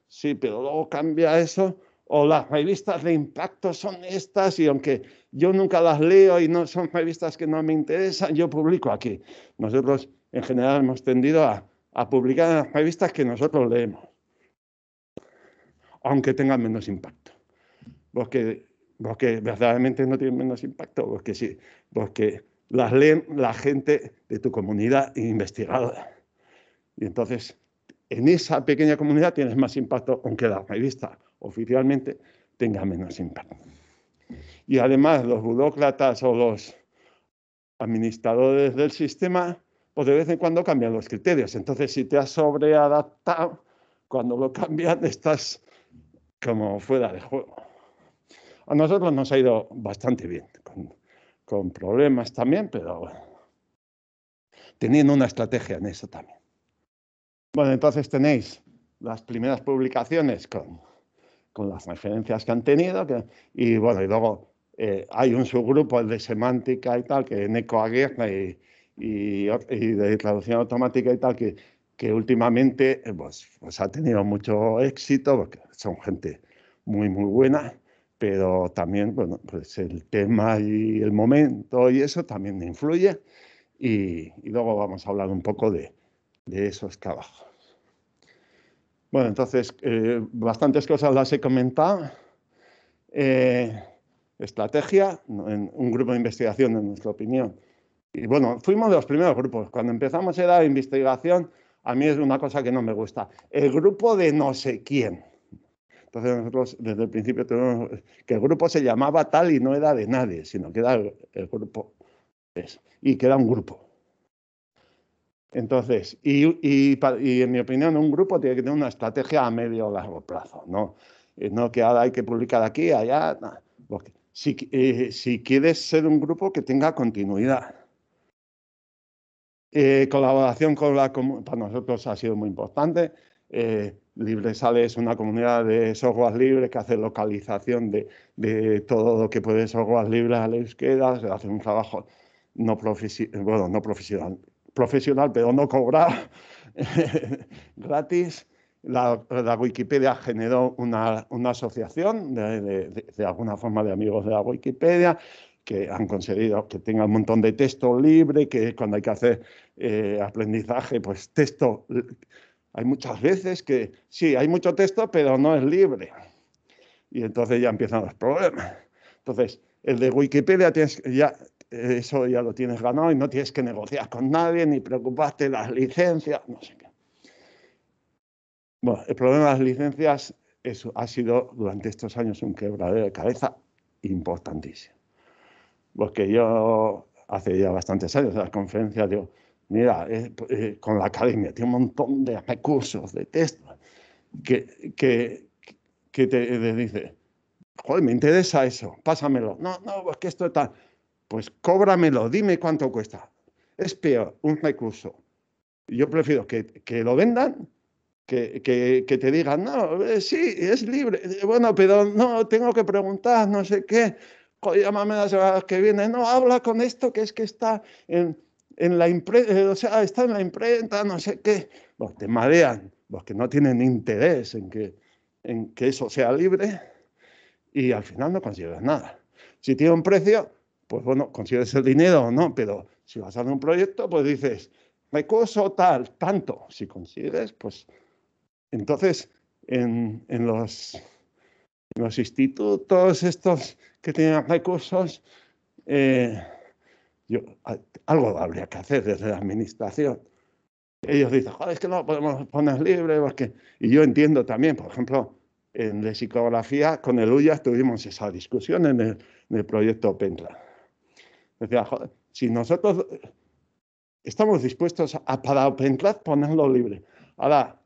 Sí, pero luego cambia eso. O las revistas de impacto son estas y aunque yo nunca las leo y no son revistas que no me interesan, yo publico aquí. Nosotros en general hemos tendido a, publicar las revistas que nosotros leemos, aunque tengan menos impacto. Porque, porque verdaderamente no tienen menos impacto, porque sí, porque las leen la gente de tu comunidad investigada Y entonces, en esa pequeña comunidad tienes más impacto, aunque la revista oficialmente tenga menos impacto. Y además, los burócratas o los administradores del sistema, pues de vez en cuando cambian los criterios. Entonces, si te has sobreadaptado, cuando lo cambian estás como fuera de juego. A nosotros nos ha ido bastante bien con con problemas también, pero teniendo una estrategia en eso también. Bueno, entonces tenéis las primeras publicaciones con, con las referencias que han tenido, y bueno, y luego eh, hay un subgrupo, de semántica y tal, que Neko Aguirre y, y, y, de traducción automática y tal, que, que últimamente eh, pues, pues, ha tenido mucho éxito, porque son gente muy, muy buena pero también, bueno, pues el tema y el momento y eso también influye. Y, luego vamos a hablar un poco de, esos trabajos. Bueno, entonces, eh, bastantes cosas las he comentado. Eh, estrategia, un grupo de investigación, en nuestra opinión. Y bueno, fuimos de los primeros grupos. Cuando empezamos era investigación, a mí es una cosa que no me gusta. El grupo de no sé quién entonces nosotros desde el principio tenemos eh, que el grupo se llamaba tal y no era de nadie, sino que era el, grupo y que era un grupo. Entonces, y, y, y, en mi opinión, un grupo tiene que tener una estrategia a medio o largo plazo, ¿no? Eh, no que ahora hay que publicar aquí, allá. Porque si, eh, si quieres ser un grupo que tenga continuidad. colaboración con la comunidad para nosotros ha sido muy importante. Eh, LibreSale es una comunidad de software libre que hace localización de, todo lo que puede software libre a la se hace un trabajo no, no profesional, profesional, pero no cobrar gratis. La, Wikipedia generó una, asociación de, alguna forma de amigos de la Wikipedia que han conseguido que tenga un montón de texto libre, que cuando hay que hacer eh, aprendizaje, pues texto hay muchas veces que sí, hay mucho texto, pero no es libre. Y entonces ya empiezan los problemas. Entonces, el de Wikipedia tienes, ya, eso ya lo tienes ganado y no tienes que negociar con nadie, ni preocuparte de las licencias, no sé qué. Bueno, el problema de las licencias eso ha sido durante estos años un quebradero de cabeza importantísimo. Porque yo hace ya bastantes años en las conferencias digo, Mira, eh, eh, con la academia tiene un montón de recursos, de textos, que, que, que te, eh, dice, joder, me interesa eso, pásamelo. No, no, es que esto está... Pues cóbramelo, dime cuánto cuesta. Es peor un recurso. Yo prefiero que, que lo vendan, que, que, que, te digan, no, sí, es libre. Bueno, pero no, tengo que preguntar, no sé qué. Llámame las horas que viene. No, habla con esto, que es que está en en la imprenta, eh, o sea, está en la imprenta, no sé qué. Los te marean, los que no tienen interés en que, en que eso sea libre y al final no consigues nada. Si tiene un precio, pues bueno, consigues el dinero o no, pero si vas a hacer un proyecto, pues dices, recurso tal, tanto. Si consigues, pues entonces en, en los, en los institutos estos que tienen recursos, eh, algo habría que hacer desde la administración. Ellos dicen, joder, es que no lo podemos poner libre. Y yo entiendo también, por ejemplo, en lexicografía con el UYAS tuvimos esa discusión en el, proyecto Penla. Decía, joder, si nosotros eh, estamos dispuestos a para Open ponerlo libre. Ahora,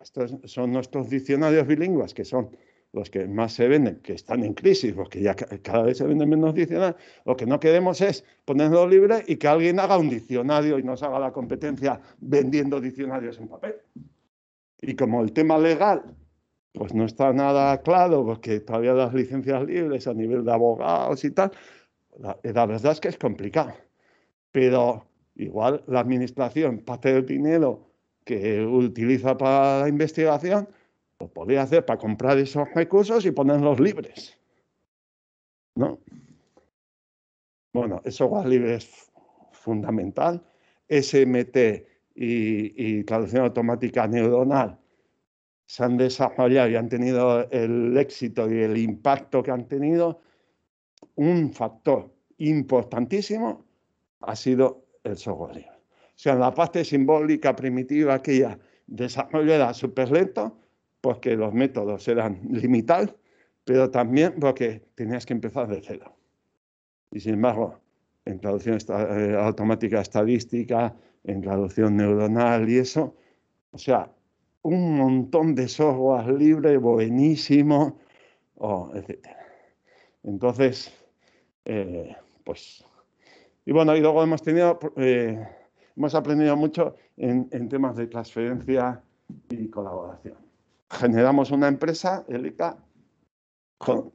estos son nuestros diccionarios bilingües que son los que más se venden, que están en crisis, porque ya cada vez se venden menos diccionarios, lo que no queremos es ponerlo libre y que alguien haga un diccionario y nos haga la competencia vendiendo diccionarios en papel. Y como el tema legal, pues no está nada claro, porque todavía las licencias libres a nivel de abogados y tal, la verdad es que es complicado. Pero igual la administración, parte del dinero que utiliza para la investigación, lo pues podía hacer para comprar esos recursos y ponerlos libres. ¿No? Bueno, el software libre es fundamental. SMT y, traducción automática neuronal se han desarrollado y han tenido el éxito y el impacto que han tenido, un factor importantísimo ha sido el software libre. O sea, la parte simbólica primitiva, ya desarrollo era súper lento, porque los métodos eran limitados, pero también porque tenías que empezar de cero. Y sin embargo, en traducción eh, automática estadística, en traducción neuronal y eso, o sea, un montón de software libre, buenísimo, etc. Entonces, eh, pues... Y bueno, y luego hemos tenido, eh, hemos aprendido mucho en temas de transferencia y colaboración generamos una empresa, ELICA, con,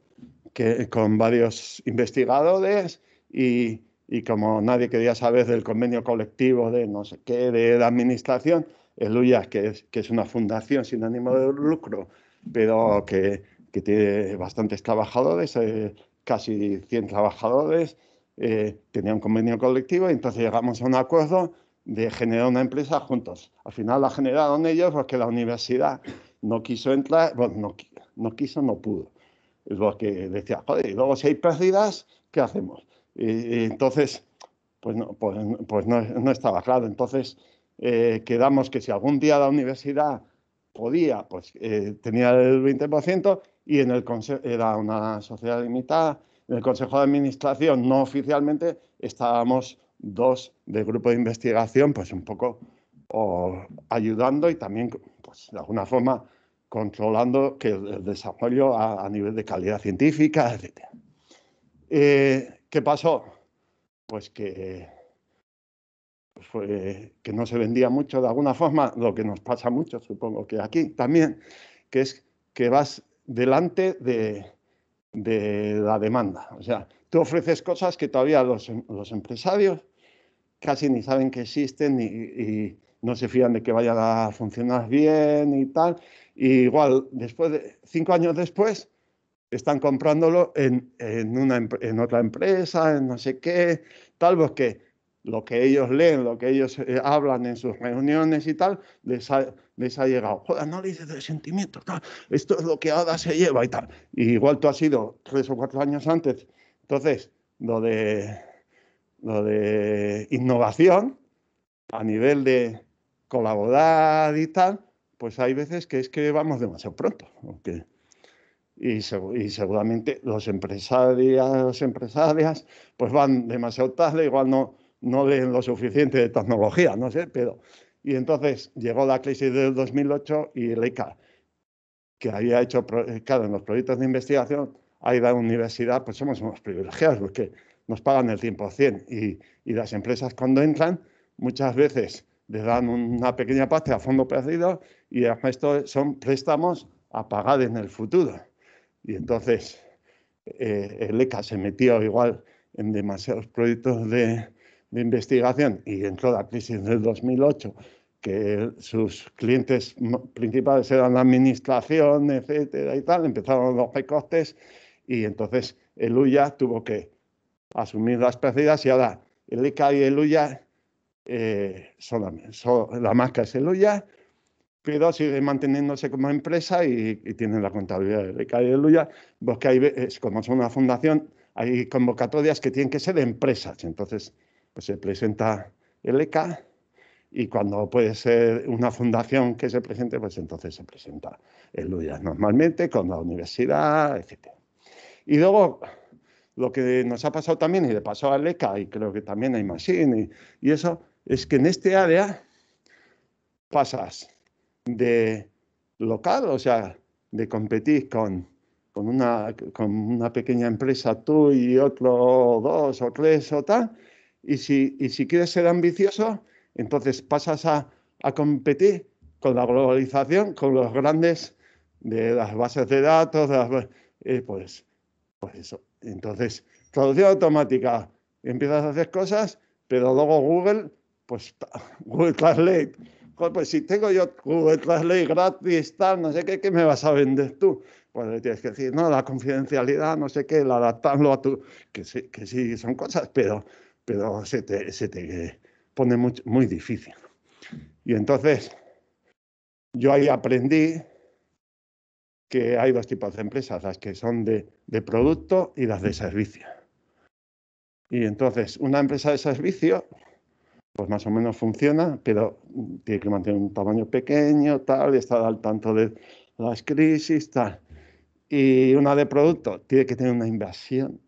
que, con varios investigadores y, y, como nadie quería saber del convenio colectivo de no sé qué, de la administración, el que es, que es una fundación sin ánimo de lucro, pero que, que tiene bastantes trabajadores, eh, casi 100 trabajadores, eh, tenía un convenio colectivo y entonces llegamos a un acuerdo de generar una empresa juntos. Al final la generaron ellos porque la universidad no quiso entrar, no, quiso, no pudo. Es lo que decía, joder, y luego si hay pérdidas, ¿qué hacemos? entonces, pues no, pues, pues estaba claro. Entonces, eh, quedamos que si algún día la universidad podía, pues eh, tenía el 20% y en el era una sociedad limitada, en el Consejo de Administración, no oficialmente, estábamos dos del grupo de investigación, pues un poco ayudando y también pues, de alguna forma controlando que el desarrollo a, nivel de calidad científica, etc. Eh, ¿Qué pasó? Pues que, pues que no se vendía mucho de alguna forma, lo que nos pasa mucho, supongo que aquí también, que es que vas delante de, la demanda. O sea, tú ofreces cosas que todavía los, empresarios casi ni saben que existen y, no se fían de que vaya a funcionar bien y tal. igual, después de, cinco años después, están comprándolo en, una, en otra empresa, en no sé qué, tal, que lo que ellos leen, lo que ellos eh, hablan en sus reuniones y tal, les ha, llegado. Joder, no le dices de sentimiento, tal, esto es lo que ahora se lleva y tal. igual tú has sido tres o cuatro años antes. Entonces, lo de, lo de innovación a nivel de, colaborar y tal, pues hay veces que es que vamos demasiado pronto. Y, seguramente los empresarios, empresarias, pues van demasiado tarde, igual no, no leen lo suficiente de tecnología, no sé, pero... Y entonces llegó la crisis del 2008 y el ICA, que había hecho, eh, claro, en los proyectos de investigación, ahí la universidad, pues somos unos privilegiados, porque nos pagan el 100%. Y, y las empresas cuando entran, muchas veces le dan una pequeña parte a fondo perdido y además son préstamos a pagar en el futuro. Y entonces eh, el ECA se metió igual en demasiados proyectos de, investigación y entró la crisis del 2008, que sus clientes principales eran la administración, etcétera y tal, empezaron los recortes y entonces el UYA tuvo que asumir las pérdidas y ahora el ECA y el UYA eh, solamente, la marca es el pero sigue manteniéndose como empresa y, y tienen la contabilidad de ECA y Luya, porque pues hay, como es una fundación, hay convocatorias que tienen que ser de empresas. Entonces, pues se presenta el ECA y cuando puede ser una fundación que se presente, pues entonces se presenta el Luya normalmente con la universidad, etc. Y luego, lo que nos ha pasado también, y le paso al ECA, y creo que también hay Machine y eso, es que en este área pasas de local, o sea, de competir con, una, con una pequeña empresa tú y otro dos o tres o tal, y si, si quieres ser ambicioso, entonces pasas a, competir con la globalización, con los grandes de las bases de datos, eh, pues, pues eso. Entonces, traducción automática, empiezas a hacer cosas, pero luego Google pues Google Translate. Pues si tengo yo Google Translate gratis, tal, no sé qué, ¿qué me vas a vender tú? Pues le tienes que decir, no, la confidencialidad, no sé qué, el adaptarlo a tu... Que sí, que sí son cosas, pero, pero se te, pone muy, difícil. Y entonces, yo ahí aprendí que hay dos tipos de empresas, las que son de, de, producto y las de servicio. Y entonces, una empresa de servicio pues más o menos funciona, pero mm, tiene que mantener un tamaño pequeño, tal, y estar al tanto de las crisis, tal. Y una de producto tiene que tener una inversión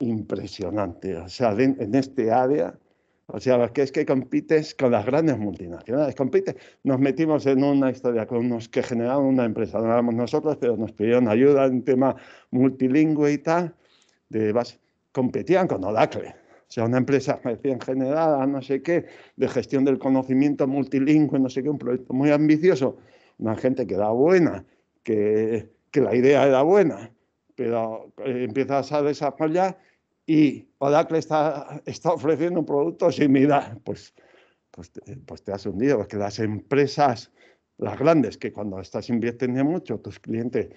impresionante. O sea, en este área, o sea, lo que es que compites con las grandes multinacionales, compites. Nos metimos en una historia con unos que generaron una empresa, no éramos nosotros, pero nos pidieron ayuda en tema multilingüe y tal, de competían con Oracle sea una empresa recién generada, no sé qué, de gestión del conocimiento multilingüe, no sé qué, un proyecto muy ambicioso, una gente que da buena, que, que la idea era buena, pero eh, empiezas a desarrollar y Oracle está, está ofreciendo un producto similar, pues, pues, eh, pues, te has hundido, porque las empresas, las grandes, que cuando estás invirtiendo mucho, tus clientes,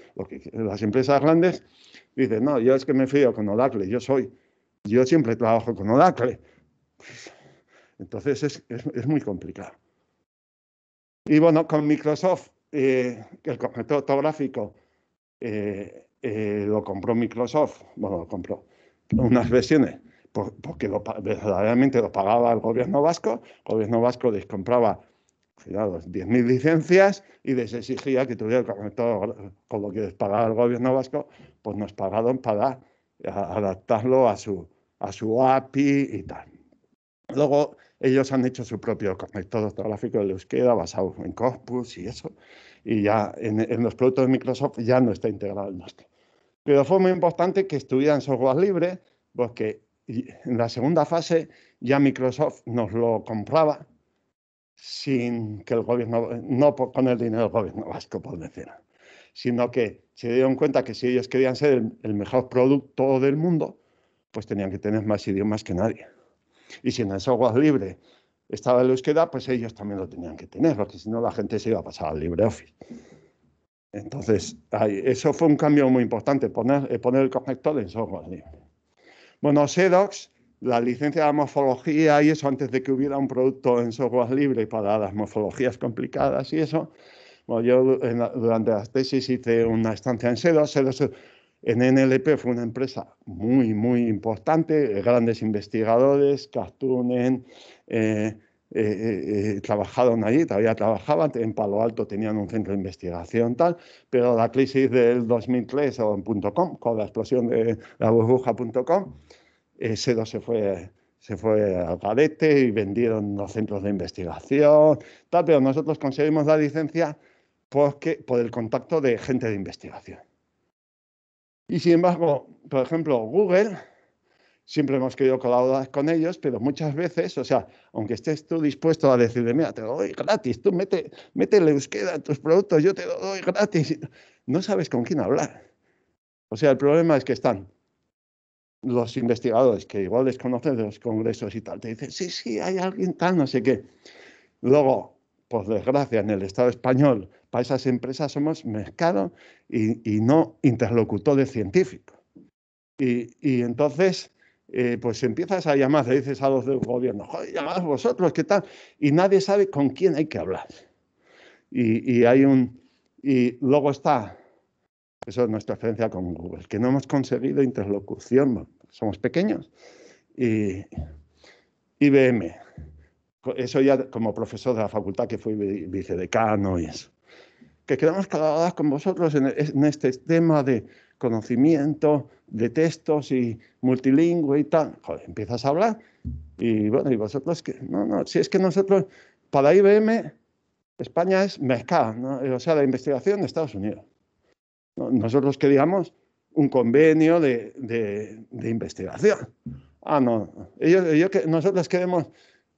las empresas grandes dicen, no, yo es que me fío con Oracle, yo soy yo siempre trabajo con Oracle. Pues, entonces es, muy complicado. Y bueno, con Microsoft, eh, el conector ortográfico eh, eh, lo compró Microsoft, bueno, lo compró unas versiones, porque verdaderamente lo pagaba el gobierno vasco. El gobierno vasco les compraba 10.000 licencias y les exigía que tuviera el con lo que les pagaba el gobierno vasco, pues nos pagaron para adaptarlo a su, a su API y tal. Luego ellos han hecho su propio conector ortográfico de euskera basado en Corpus y eso, y ya en, en, los productos de Microsoft ya no está integrado el nuestro. Pero fue muy importante que estuvieran software libre, porque en la segunda fase ya Microsoft nos lo compraba sin que el gobierno, no con el dinero del gobierno vasco, por decirlo sino que se dieron cuenta que si ellos querían ser el, mejor producto del mundo, pues tenían que tener más idiomas que nadie. Y si en el software libre estaba el euskera, pues ellos también lo tenían que tener, porque si no la gente se iba a pasar al LibreOffice. Entonces, eso fue un cambio muy importante, poner, eh, el conector en software libre. Bueno, SEDOX, la licencia de morfología y eso, antes de que hubiera un producto en software libre para las morfologías complicadas y eso, yo durante las tesis hice una estancia en SEDO, en NLP fue una empresa muy, muy importante, grandes investigadores, Castunen, eh eh, eh, eh, trabajaron allí, todavía trabajaban, en Palo Alto tenían un centro de investigación tal, pero la crisis del 2003 o en .com, con la explosión de la burbuja.com, eh, Sedo se fue, se fue al cadete y vendieron los centros de investigación, tal, pero nosotros conseguimos la licencia porque, por el contacto de gente de investigación. Y sin embargo, por ejemplo, Google, siempre hemos querido colaborar con ellos, pero muchas veces, o sea, aunque estés tú dispuesto a decirle, mira, te lo doy gratis, tú mete, mete a tus productos, yo te lo doy gratis, no sabes con quién hablar. O sea, el problema es que están los investigadores, que igual desconocen de los congresos y tal, te dicen, sí, sí, hay alguien tal, no sé qué. Luego, por desgracia, en el Estado español para esas empresas somos mercado y, no interlocutores científicos. Y, y entonces, eh, pues empiezas a llamar, le dices a los del gobierno, joder, llamad vosotros, ¿qué tal? Y nadie sabe con quién hay que hablar. Y, hay un... Y luego está, eso es nuestra experiencia con Google, que no hemos conseguido interlocución, somos pequeños. Y IBM, eso ya como profesor de la facultad que fui vicedecano y eso que quedamos clavadas con vosotros en, este tema de conocimiento, de textos y multilingüe y tal. Joder, empiezas a hablar y bueno, y vosotros que, no, no, si es que nosotros, para IBM, España es mercado, eh, o sea, la investigación de Estados Unidos. Nosotros queríamos un convenio de, de, de investigación. Ah, no, ellos, ellos, nosotros queremos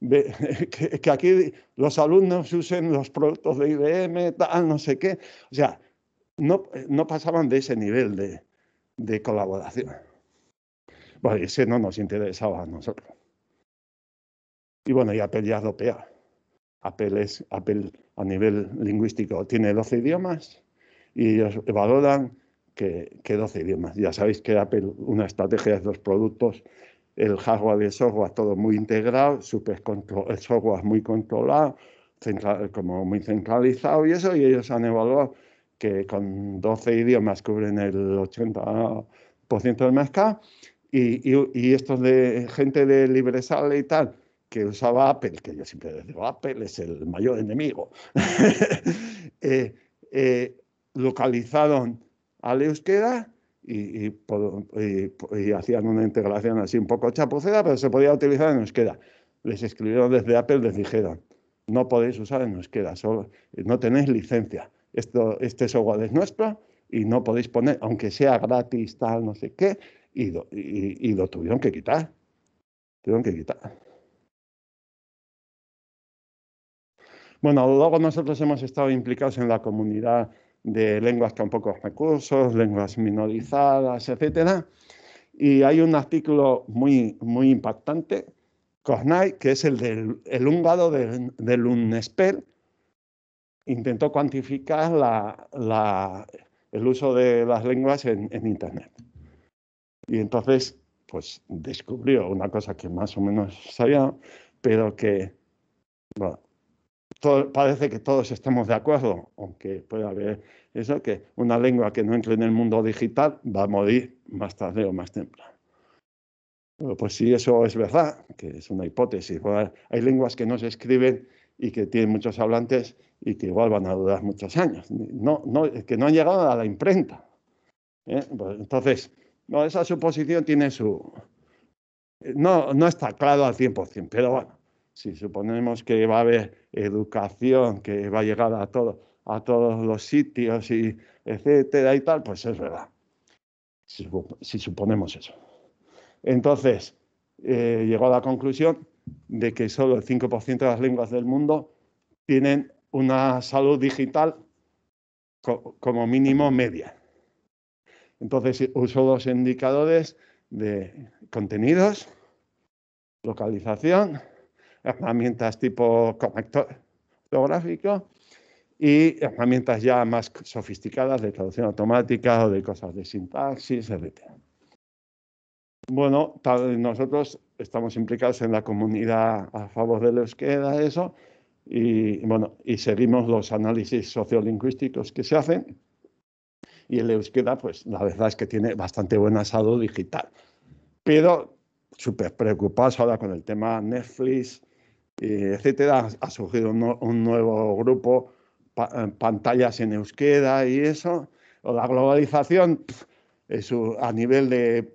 que, aquí los alumnos usen los productos de IBM, tal, no sé qué. O sea, no, no pasaban de ese nivel de, de colaboración. Bueno, ese no nos interesaba a nosotros. Y bueno, y Apple ya lo Apple, es, a nivel lingüístico tiene 12 idiomas y ellos valoran que, que 12 idiomas. Ya sabéis que Apple, una estrategia de los productos el hardware de el software todo muy integrado, super control, el software muy controlado, central, como muy centralizado y eso, y ellos han evaluado que con 12 idiomas cubren el 80% del mercado, y, y, estos de gente de LibreSale y tal, que usaba Apple, que yo siempre digo, Apple es el mayor enemigo, eh, eh, localizaron al euskera y, hacían una integración así un poco chapucera, pero se podía utilizar en euskera. Les escribieron desde Apple, les dijeron, no podéis usar en euskera, no tenéis licencia. Esto, este software es nuestro y no podéis poner, aunque sea gratis, tal, no sé qué, y y, lo tuvieron que quitar. Tuvieron que quitar. Bueno, luego nosotros hemos estado implicados en la comunidad de lenguas con pocos recursos, lenguas minorizadas, etc. Y hay un artículo muy, muy impactante, que es el del el del, del intentó cuantificar la, el uso de las lenguas en, Internet. Y entonces, pues descubrió una cosa que más o menos sabía, pero que parece que todos estamos de acuerdo, aunque puede haber eso, que una lengua que no entre en el mundo digital va a morir más tarde o más temprano. Pero pues sí, eso es verdad, que es una hipótesis, hay lenguas que no se escriben y que tienen muchos hablantes y que igual van a durar muchos años, no, que no han llegado a la imprenta. ¿eh? entonces, no, esa suposición tiene su... No, no está claro al 100%, pero bueno, si suponemos que va a haber educación, que va a llegar a, todo, a todos los sitios, y etcétera y tal, pues es verdad. Si, suponemos eso. Entonces, eh, llegó a la conclusión de que solo el 5% de las lenguas del mundo tienen una salud digital como mínimo media. Entonces usó los indicadores de contenidos, localización herramientas tipo conector geográfico y herramientas ya más sofisticadas de traducción automática o de cosas de sintaxis, etc. Bueno, nosotros estamos implicados en la comunidad a favor del euskera, eso, y y seguimos los análisis sociolingüísticos que se hacen. Y el euskera, pues la verdad es que tiene bastante buen asado digital. Pero súper preocupados ahora con el tema Netflix, eh, etcétera. Ha surgido un, nuevo grupo, eh, pantallas en euskera y eso. O la globalización a nivel de,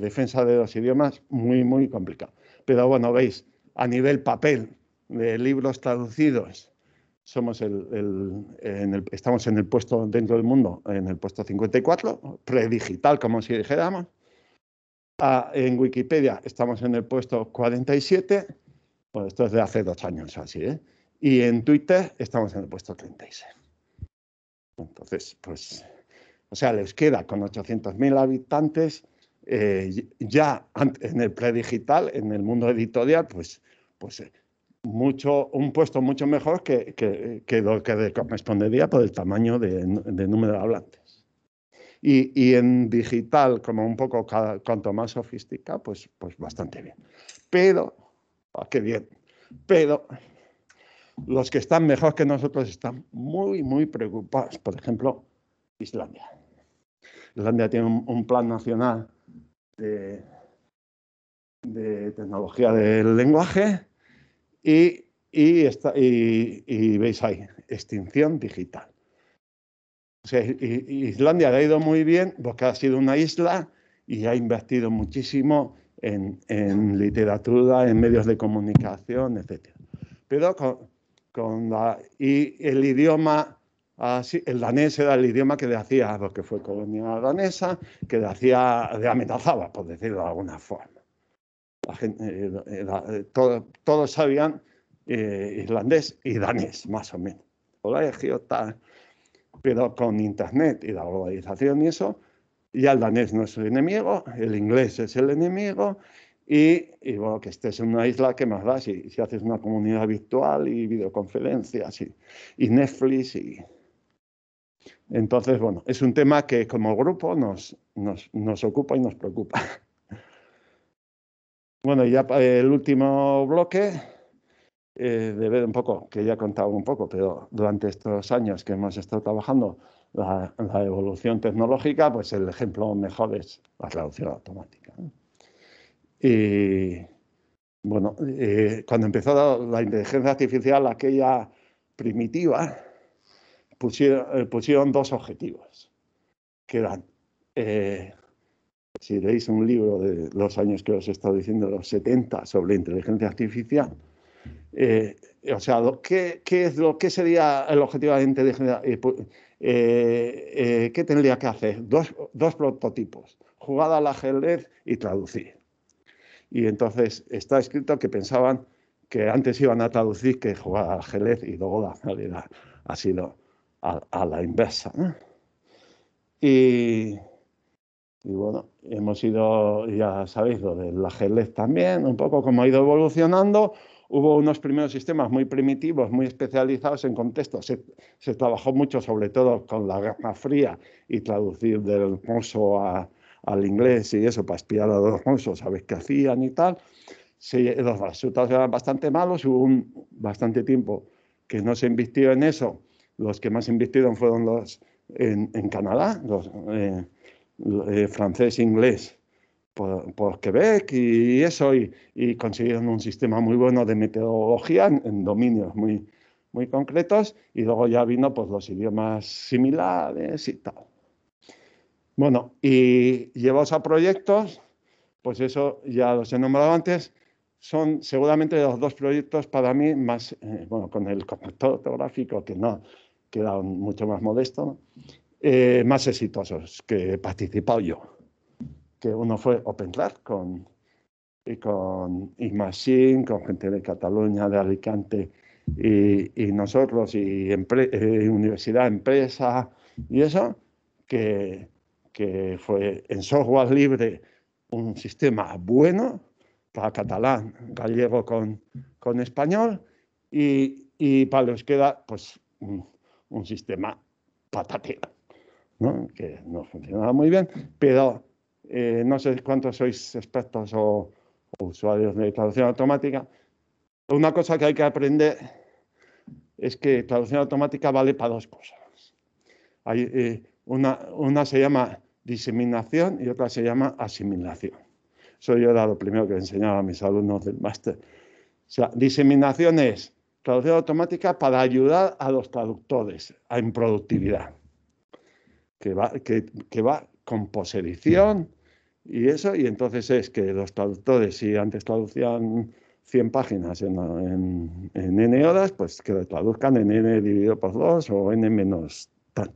defensa de los idiomas muy, muy complicado. Pero bueno, veis, a nivel papel, de libros traducidos, somos el, estamos en el puesto dentro del mundo, en el puesto 54, predigital, como si dijéramos. Ah, en Wikipedia estamos en el puesto 47 bueno, esto es de hace dos años así, ¿eh? Y en Twitter estamos en el puesto 36. Entonces, pues, o sea, les queda con 800.000 habitantes, eh, ya en el predigital, en el mundo editorial, pues, pues eh, mucho, un puesto mucho mejor que, que, que, lo que correspondería por el tamaño de, número de hablantes. Y, y, en digital, como un poco cada, cuanto más sofisticado, pues, pues bastante bien. Pero Ah, qué bien. Pero los que están mejor que nosotros están muy, muy preocupados. Por ejemplo, Islandia. Islandia tiene un, plan nacional de, tecnología del lenguaje y, veis ahí, extinción digital. Islandia ha ido muy bien porque ha sido una isla y ha invertido muchísimo en, literatura, en medios de comunicación, etc. Pero con, la, y el idioma, así, el danés era el idioma que le hacía lo que fue colonia danesa, que le hacía, le amenazaba, por decirlo de alguna forma. Eh, eh, todos sabían eh, irlandés y danés, más o menos. Hola, tal. Pero con internet y la globalización y eso, ya el danés no es el enemigo, el inglés es el enemigo, y, bueno, que estés en una isla, ¿qué más da? Si, si haces una comunidad virtual y videoconferencias y, Netflix y... Entonces, bueno, es un tema que como grupo nos, nos, nos ocupa y nos preocupa. Bueno, ya el último bloque, eh, de ver un poco, que ya he contado un poco, pero durante estos años que hemos estado trabajando la, evolución tecnológica, pues el ejemplo mejor es la traducción automática. Y bueno, eh, cuando empezó la, inteligencia artificial, aquella primitiva, eh, pusieron, dos objetivos, que eran, eh, si leéis un libro de los años que os he estado diciendo, los 70, sobre inteligencia artificial, o sea, ¿qué, sería el objetivo de la inteligencia? Eh, eh, ¿qué tendría que hacer? Dos, dos prototipos, jugar al ajedrez y traducir. Y entonces está escrito que pensaban que antes iban a traducir que jugar al ajedrez y luego la realidad ha sido a, la inversa. Y, bueno, hemos ido, ya sabéis, lo del ajedrez también, un poco como ha ido evolucionando, hubo unos primeros sistemas muy primitivos, muy especializados en contextos. Se, trabajó mucho, sobre todo, con la gama Fría y traducir del ruso al inglés y eso, para espiar a los rusos, a ver qué hacían y tal. los resultados eran bastante malos, hubo un, bastante tiempo que no se invirtió en eso. Los que más invirtieron fueron los en, Canadá, los eh, eh, francés, inglés por, Quebec y eso, y, consiguieron un sistema muy bueno de metodología en, dominios muy, muy concretos, y luego ya vino pues, los idiomas similares y tal. Bueno, y llevados a proyectos, pues eso ya los he nombrado antes, son seguramente los dos proyectos para mí más, eh, bueno, con el conector ortográfico que no, que mucho más modesto, eh, más exitosos que he participado yo que uno fue OpenTrad con, y con con gente de Cataluña, de Alicante, y, nosotros, y eh, universidad, empresa, y eso, que, que fue en software libre un sistema bueno para catalán, gallego con, con español, y, y para los queda pues, un, sistema patatero, ¿no? que no funcionaba muy bien, pero eh, no sé cuántos sois expertos o, usuarios de traducción automática. Una cosa que hay que aprender es que traducción automática vale para dos cosas. Hay, eh, una, se llama diseminación y otra se llama asimilación. Eso yo era lo primero que enseñaba a mis alumnos del máster. O sea, diseminación es traducción automática para ayudar a los traductores en productividad, que va, que va con posedición y eso, y entonces es que los traductores, si antes traducían 100 páginas en, n horas, pues que lo traduzcan en n dividido por 2 o n menos tal.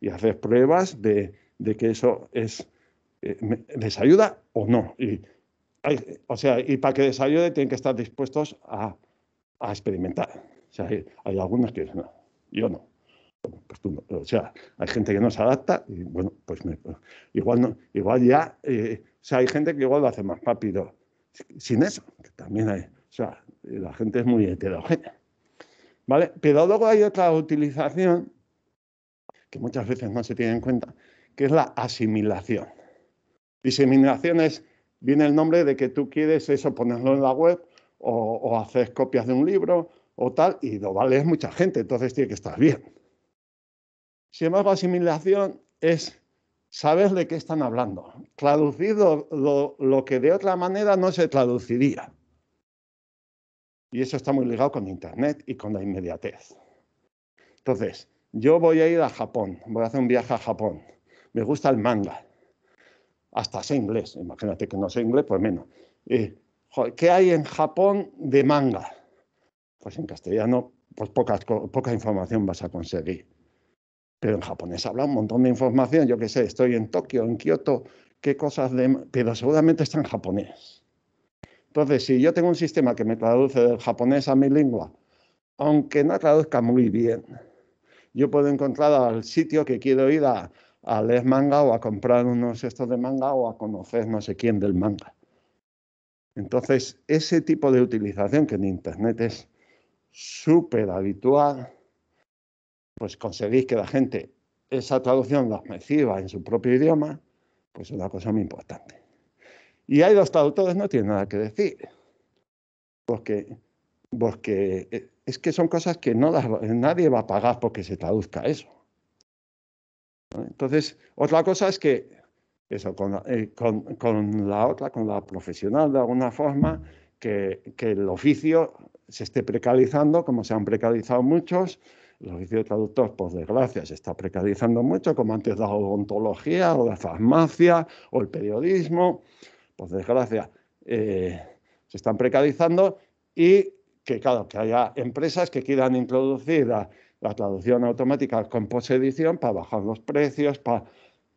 Y hacer pruebas de, que eso es, eh, les ayuda o no. Y, o sea, y para que les ayude tienen que estar dispuestos a, experimentar. O sea, hay, algunos que no, yo no. Pues o sea, hay gente que no se adapta y bueno, pues igual, igual ya, eh, o sea, hay gente que igual lo hace más rápido sin eso, también hay, o sea, la gente es muy heterogénea. ¿Vale? Pero luego hay otra utilización que muchas veces no se tiene en cuenta, que es la asimilación. Diseminación es, viene el nombre de que tú quieres eso, ponerlo en la web o, haces copias de un libro o tal, y lo vale mucha gente, entonces tiene que estar bien. Sin embargo, asimilación es saber de qué están hablando, traducir lo, que de otra manera no se traduciría. Y eso está muy ligado con Internet y con la inmediatez. Entonces, yo voy a ir a Japón, voy a hacer un viaje a Japón. Me gusta el manga. Hasta sé inglés, imagínate que no sé inglés, pues menos. ¿Qué hay en Japón de manga? Pues en castellano, pues poca información vas a conseguir pero en japonés habla un montón de información, yo qué sé, estoy en Tokio, en Kioto, qué cosas de... pero seguramente está en japonés. Entonces, si yo tengo un sistema que me traduce del japonés a mi lengua, aunque no traduzca muy bien, yo puedo encontrar al sitio que quiero ir a, leer manga o a comprar unos estos de manga o a conocer no sé quién del manga. Entonces, ese tipo de utilización que en Internet es súper habitual, pues conseguir que la gente esa traducción la reciba en su propio idioma, pues es una cosa muy importante. Y ahí los traductores no tienen nada que decir, porque, eh, es que son cosas que nadie va a pagar porque se traduzca eso. Entonces, otra cosa es que eso, eh, con la, otra, con la profesional de alguna forma, que, que el oficio se esté precarizando, como se han precarizado muchos, el oficio de traductor, por desgracia, se está precarizando mucho, como antes la odontología o la farmacia o el periodismo. Por desgracia, eh, se están precarizando y que, claro, que haya empresas que quieran introducir la, traducción automática con posedición para bajar los precios, para,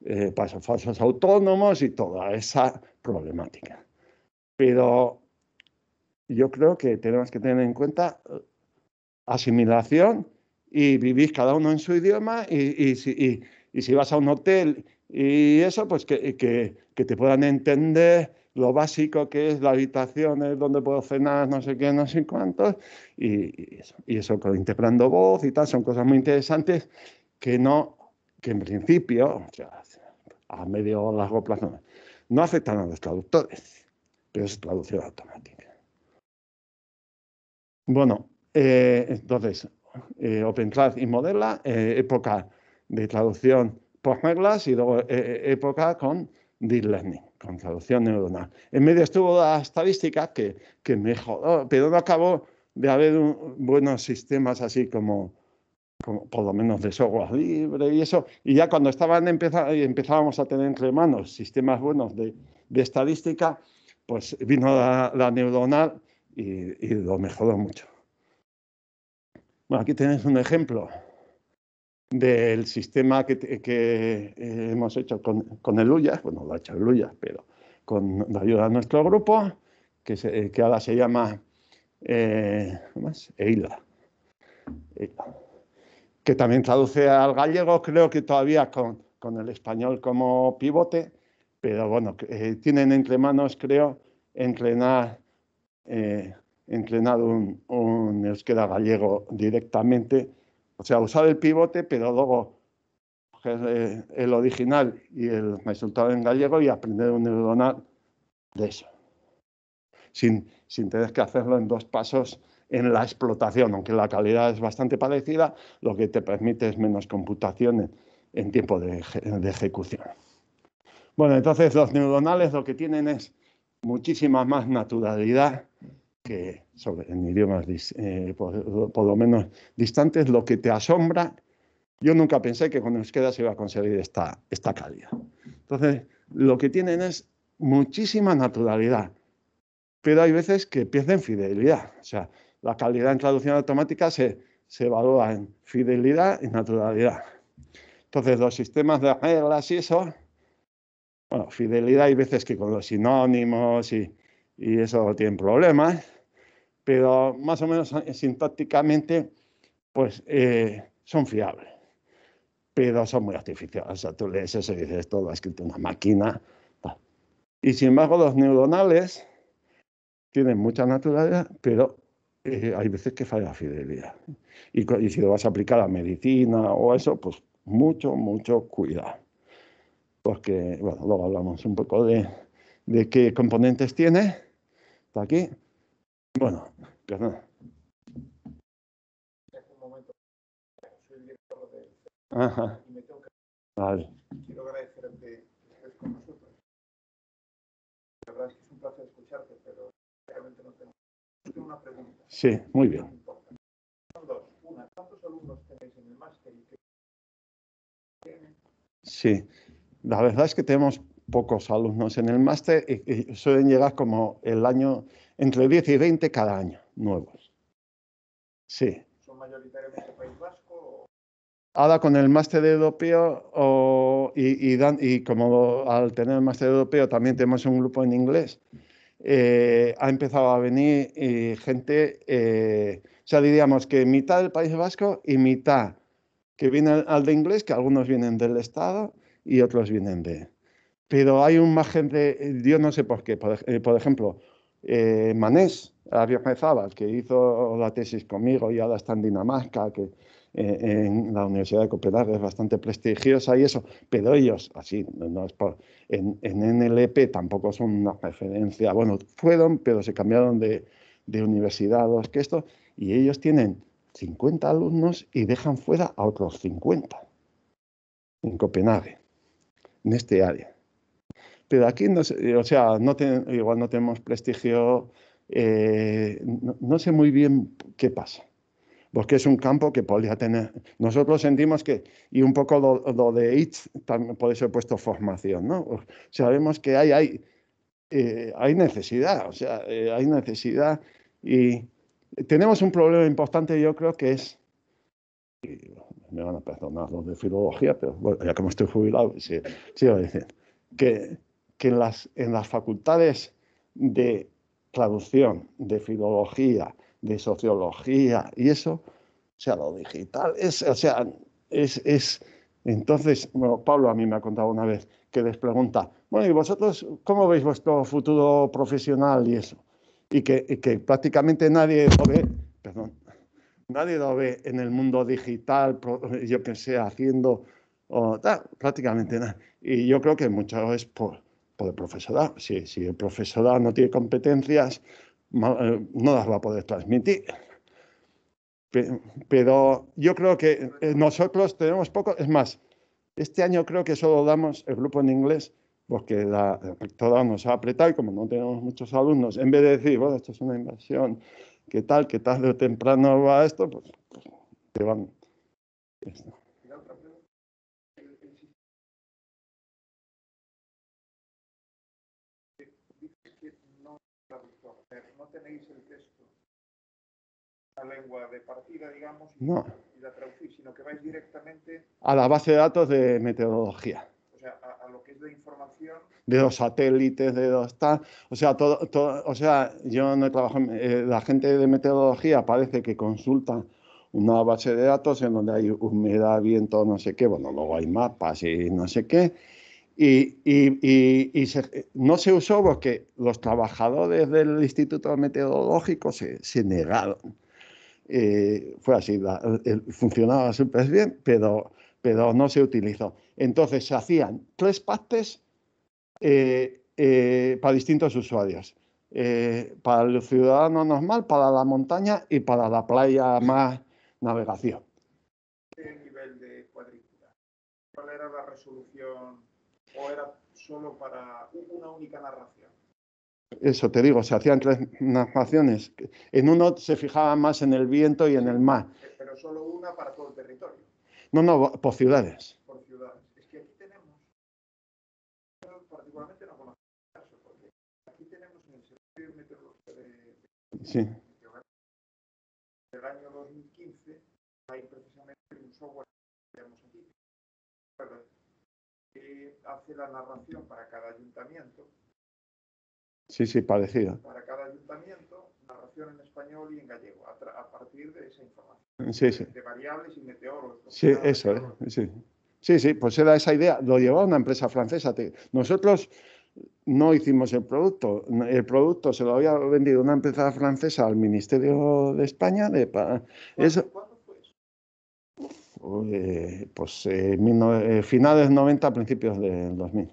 eh, para esos falsos autónomos y toda esa problemática. Pero yo creo que tenemos que tener en cuenta eh, asimilación y vivís cada uno en su idioma y, si, vas a un hotel y eso, pues que, te puedan entender lo básico que es la habitación, es donde puedo cenar, no sé qué, no sé cuántos, y, eso, y con pues, interpretando voz y tal, son cosas muy interesantes que no, que en principio, a medio o largo plazo, no afectan a los traductores, pero es traducción automática. Bueno, eh, entonces, eh, class y Modela, eh, época de traducción por reglas y luego eh, eh, época con deep learning, con traducción neuronal. En medio estuvo la estadística que, mejoró, pero no acabó de haber buenos sistemas así como, por lo menos de software libre y eso. Y ya cuando estaban empezábamos a tener entre manos sistemas buenos de, estadística, pues vino la, neuronal y lo mejoró mucho. Bueno, aquí tenéis un ejemplo del sistema que, eh, hemos hecho con, el Ullas, bueno, lo ha hecho el Ullas, pero con la ayuda de nuestro grupo, que, ahora se llama eh, EILA. Que también traduce al gallego, creo que todavía con, el español como pivote, pero bueno, eh, tienen entre manos, creo, entrenar entrenar un, un euskera gallego directamente. O sea, usar el pivote, pero luego coger eh, el original y el resultado en gallego y aprender un neuronal de eso. Sin, sin tener que hacerlo en dos pasos en la explotación, aunque la calidad es bastante parecida, lo que te permite es menos computación en, tiempo de, ejecución. Bueno, entonces los neuronales lo que tienen es muchísima más naturalidad que sobre, en idiomas eh, por, lo menos distantes, lo que te asombra, yo nunca pensé que con Euskera se iba a conseguir esta, esta calidad. Entonces, lo que tienen es muchísima naturalidad, pero hay veces que pierden fidelidad. O sea, la calidad en traducción automática se, evalúa en fidelidad y naturalidad. Entonces, los sistemas de reglas y eso, bueno, fidelidad hay veces que con los sinónimos y, y eso tienen problemas pero más o menos eh, sintácticamente, pues eh, son fiables, pero son muy artificiales. O sea, tú lees eso y dices, todo ha escrito una máquina. Y sin embargo, los neuronales tienen mucha naturaleza, pero eh, hay veces que falla la fidelidad. Y, si lo vas a aplicar a medicina o eso, pues mucho, mucho cuidado. Porque, bueno, luego hablamos un poco de, de qué componentes tiene. Está aquí. Bueno, perdón. nada. Ajá. Y me tengo que... Vale. Quiero agradecerte que estés con nosotros. La verdad es que es un placer escucharte, pero realmente no tengo. Tengo una pregunta. Sí, muy bien. Son dos. Una, ¿cuántos alumnos tenéis en el máster? Y qué... Sí, la verdad es que tenemos pocos alumnos en el máster y suelen llegar como el año entre 10 y 20 cada año, nuevos. Sí. ¿Son mayoritariamente País Vasco? Ahora con el máster europeo o, y, como al tener el máster europeo también tenemos un grupo en inglés, eh, ha empezado a venir gente, eh, o sea, diríamos que mitad del País Vasco y mitad que viene al de inglés, que algunos vienen del Estado y otros vienen de... Pero hay un margen de, yo no sé por qué, por eh, ejemplo, eh, Manés Arriozábal, que hizo la tesis conmigo y ahora está en Dinamarca, que eh, en la Universidad de Copenhague es bastante prestigiosa y eso, pero ellos, así, no es por, en, NLP tampoco son una referencia, bueno, fueron, pero se cambiaron de, de universidad, es que esto, y ellos tienen 50 alumnos y dejan fuera a otros 50 en Copenhague, en este área de aquí, eh, o sea, no igual no tenemos prestigio, eh, no, sé muy bien qué pasa, porque es un campo que podría tener. Nosotros sentimos que, y un poco lo, de IT, también por eso he puesto formación, ¿no? Sabemos que hay, hay, eh, hay necesidad, o sea, hay necesidad y tenemos un problema importante, yo creo que es me van a perdonar los de filología, pero bueno, ya me estoy jubilado, sí, sí que que en las, en las facultades de traducción, de filología, de sociología y eso, o sea, lo digital es, o sea, es, es, entonces, bueno, Pablo a mí me ha contado una vez que les pregunta, bueno, ¿y vosotros cómo veis vuestro futuro profesional y eso? Y que, que prácticamente nadie lo ve, perdón, nadie lo ve en el mundo digital, yo que sé, haciendo, o, prácticamente nada. Y yo creo que muchas veces por, por el profesorado. Si, si el profesorado no tiene competencias, eh, no las va a poder transmitir. Pero yo creo que eh, nosotros tenemos poco, es más, este año creo que solo damos el grupo en inglés porque la rectora nos ha apretado y como no tenemos muchos alumnos, en vez de decir, bueno, esto es una inversión, ¿qué tal? ¿Qué tarde o temprano va esto? Pues, pues te van. lengua de partida, digamos, y, la sino que vais directamente... A la base de datos de meteorología. O sea, a, lo que es la información... De los satélites, de los tal... O sea, todo, todo o sea yo no trabajo... Eh, la gente de meteorología parece que consulta una base de datos en donde hay humedad, viento, no sé qué, bueno, luego hay mapas y no sé qué, y, y, y, no se usó porque los trabajadores del Instituto Meteorológico se, se negaron eh, fue así, funcionaba súper bien, pero, pero no se utilizó. Entonces se hacían tres partes eh, eh, para distintos usuarios. para el ciudadano normal, para la montaña y para la playa más navegación. ¿Qué nivel de cuadrícula? ¿Cuál era la resolución? ¿O era solo para una única narración? eso te digo, se hacían tres narraciones. En uno se fijaba más en el viento y en el mar. Pero solo una para todo el territorio. No, no, por ciudades. Por ciudades. Es que aquí tenemos, particularmente no la el caso, porque aquí tenemos en el Servicio Meteorológico de, de, sí. el año 2015, hay precisamente un software que tenemos aquí, que eh, hace la narración para cada ayuntamiento Sí, sí, parecida. Para cada ayuntamiento, narración en español y en gallego, a, partir de esa información. Sí, sí. De variables y meteoros. Sí, eso, Eh, sí. Sí, sí, pues era esa idea. Lo llevaba una empresa francesa. Nosotros no hicimos el producto. El producto se lo había vendido una empresa francesa al Ministerio de España. ¿Cuándo, eso, ¿cuándo fue eso? pues eh, eh, finales finales 90, principios del 2000.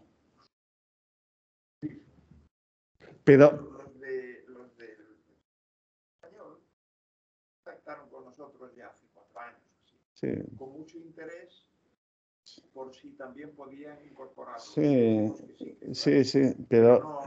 Pero los de, los del español contactaron con nosotros ya hace cuatro años, así, con mucho interés por si también podían incorporar. Sí, sí, sí, pero...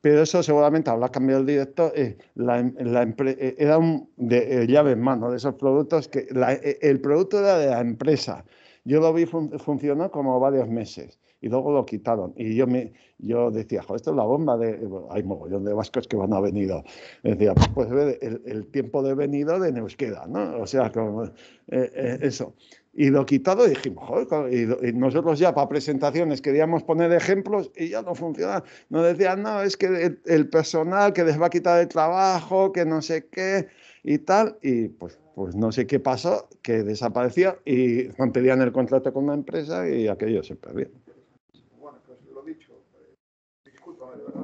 pero eso seguramente habrá cambiado el director. Eh, la, em, la, eh, era un, de eh, llave en mano de esos productos que la, el producto era de la empresa. Yo lo vi fun, funcionó como varios meses y luego lo quitaron. Y yo, me, yo decía, jo, esto es la bomba de... hay mogollón de vascos que van a venido. Decía, pues, pues el, el tiempo de venido de Neusqueda, ¿no? O sea, como, eh, eh, eso. Y lo quitado dijimos, joder, y, nosotros ya para presentaciones queríamos poner ejemplos y ya no funcionaba. Nos decían, no, es que el, personal que les va a quitar el trabajo, que no sé qué y tal. Y pues pues no sé qué pasó, que desapareció y pedían el contrato con una empresa y aquello se perdió.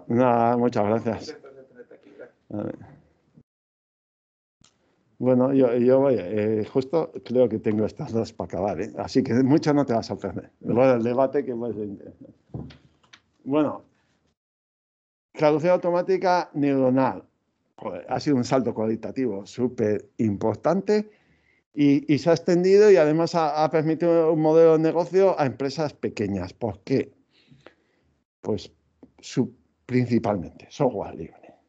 Nada, muchas gracias. Bueno, yo, yo eh, justo creo que tengo estas dos para acabar, ¿eh? así que mucho no te vas a perder. el debate que Bueno, traducción automática neuronal. ha sido un salto cualitativo súper importante y, se ha extendido y además ha, ha permitido un modelo de negocio a empresas pequeñas. ¿Por qué? Pues su, principalmente, software libre. O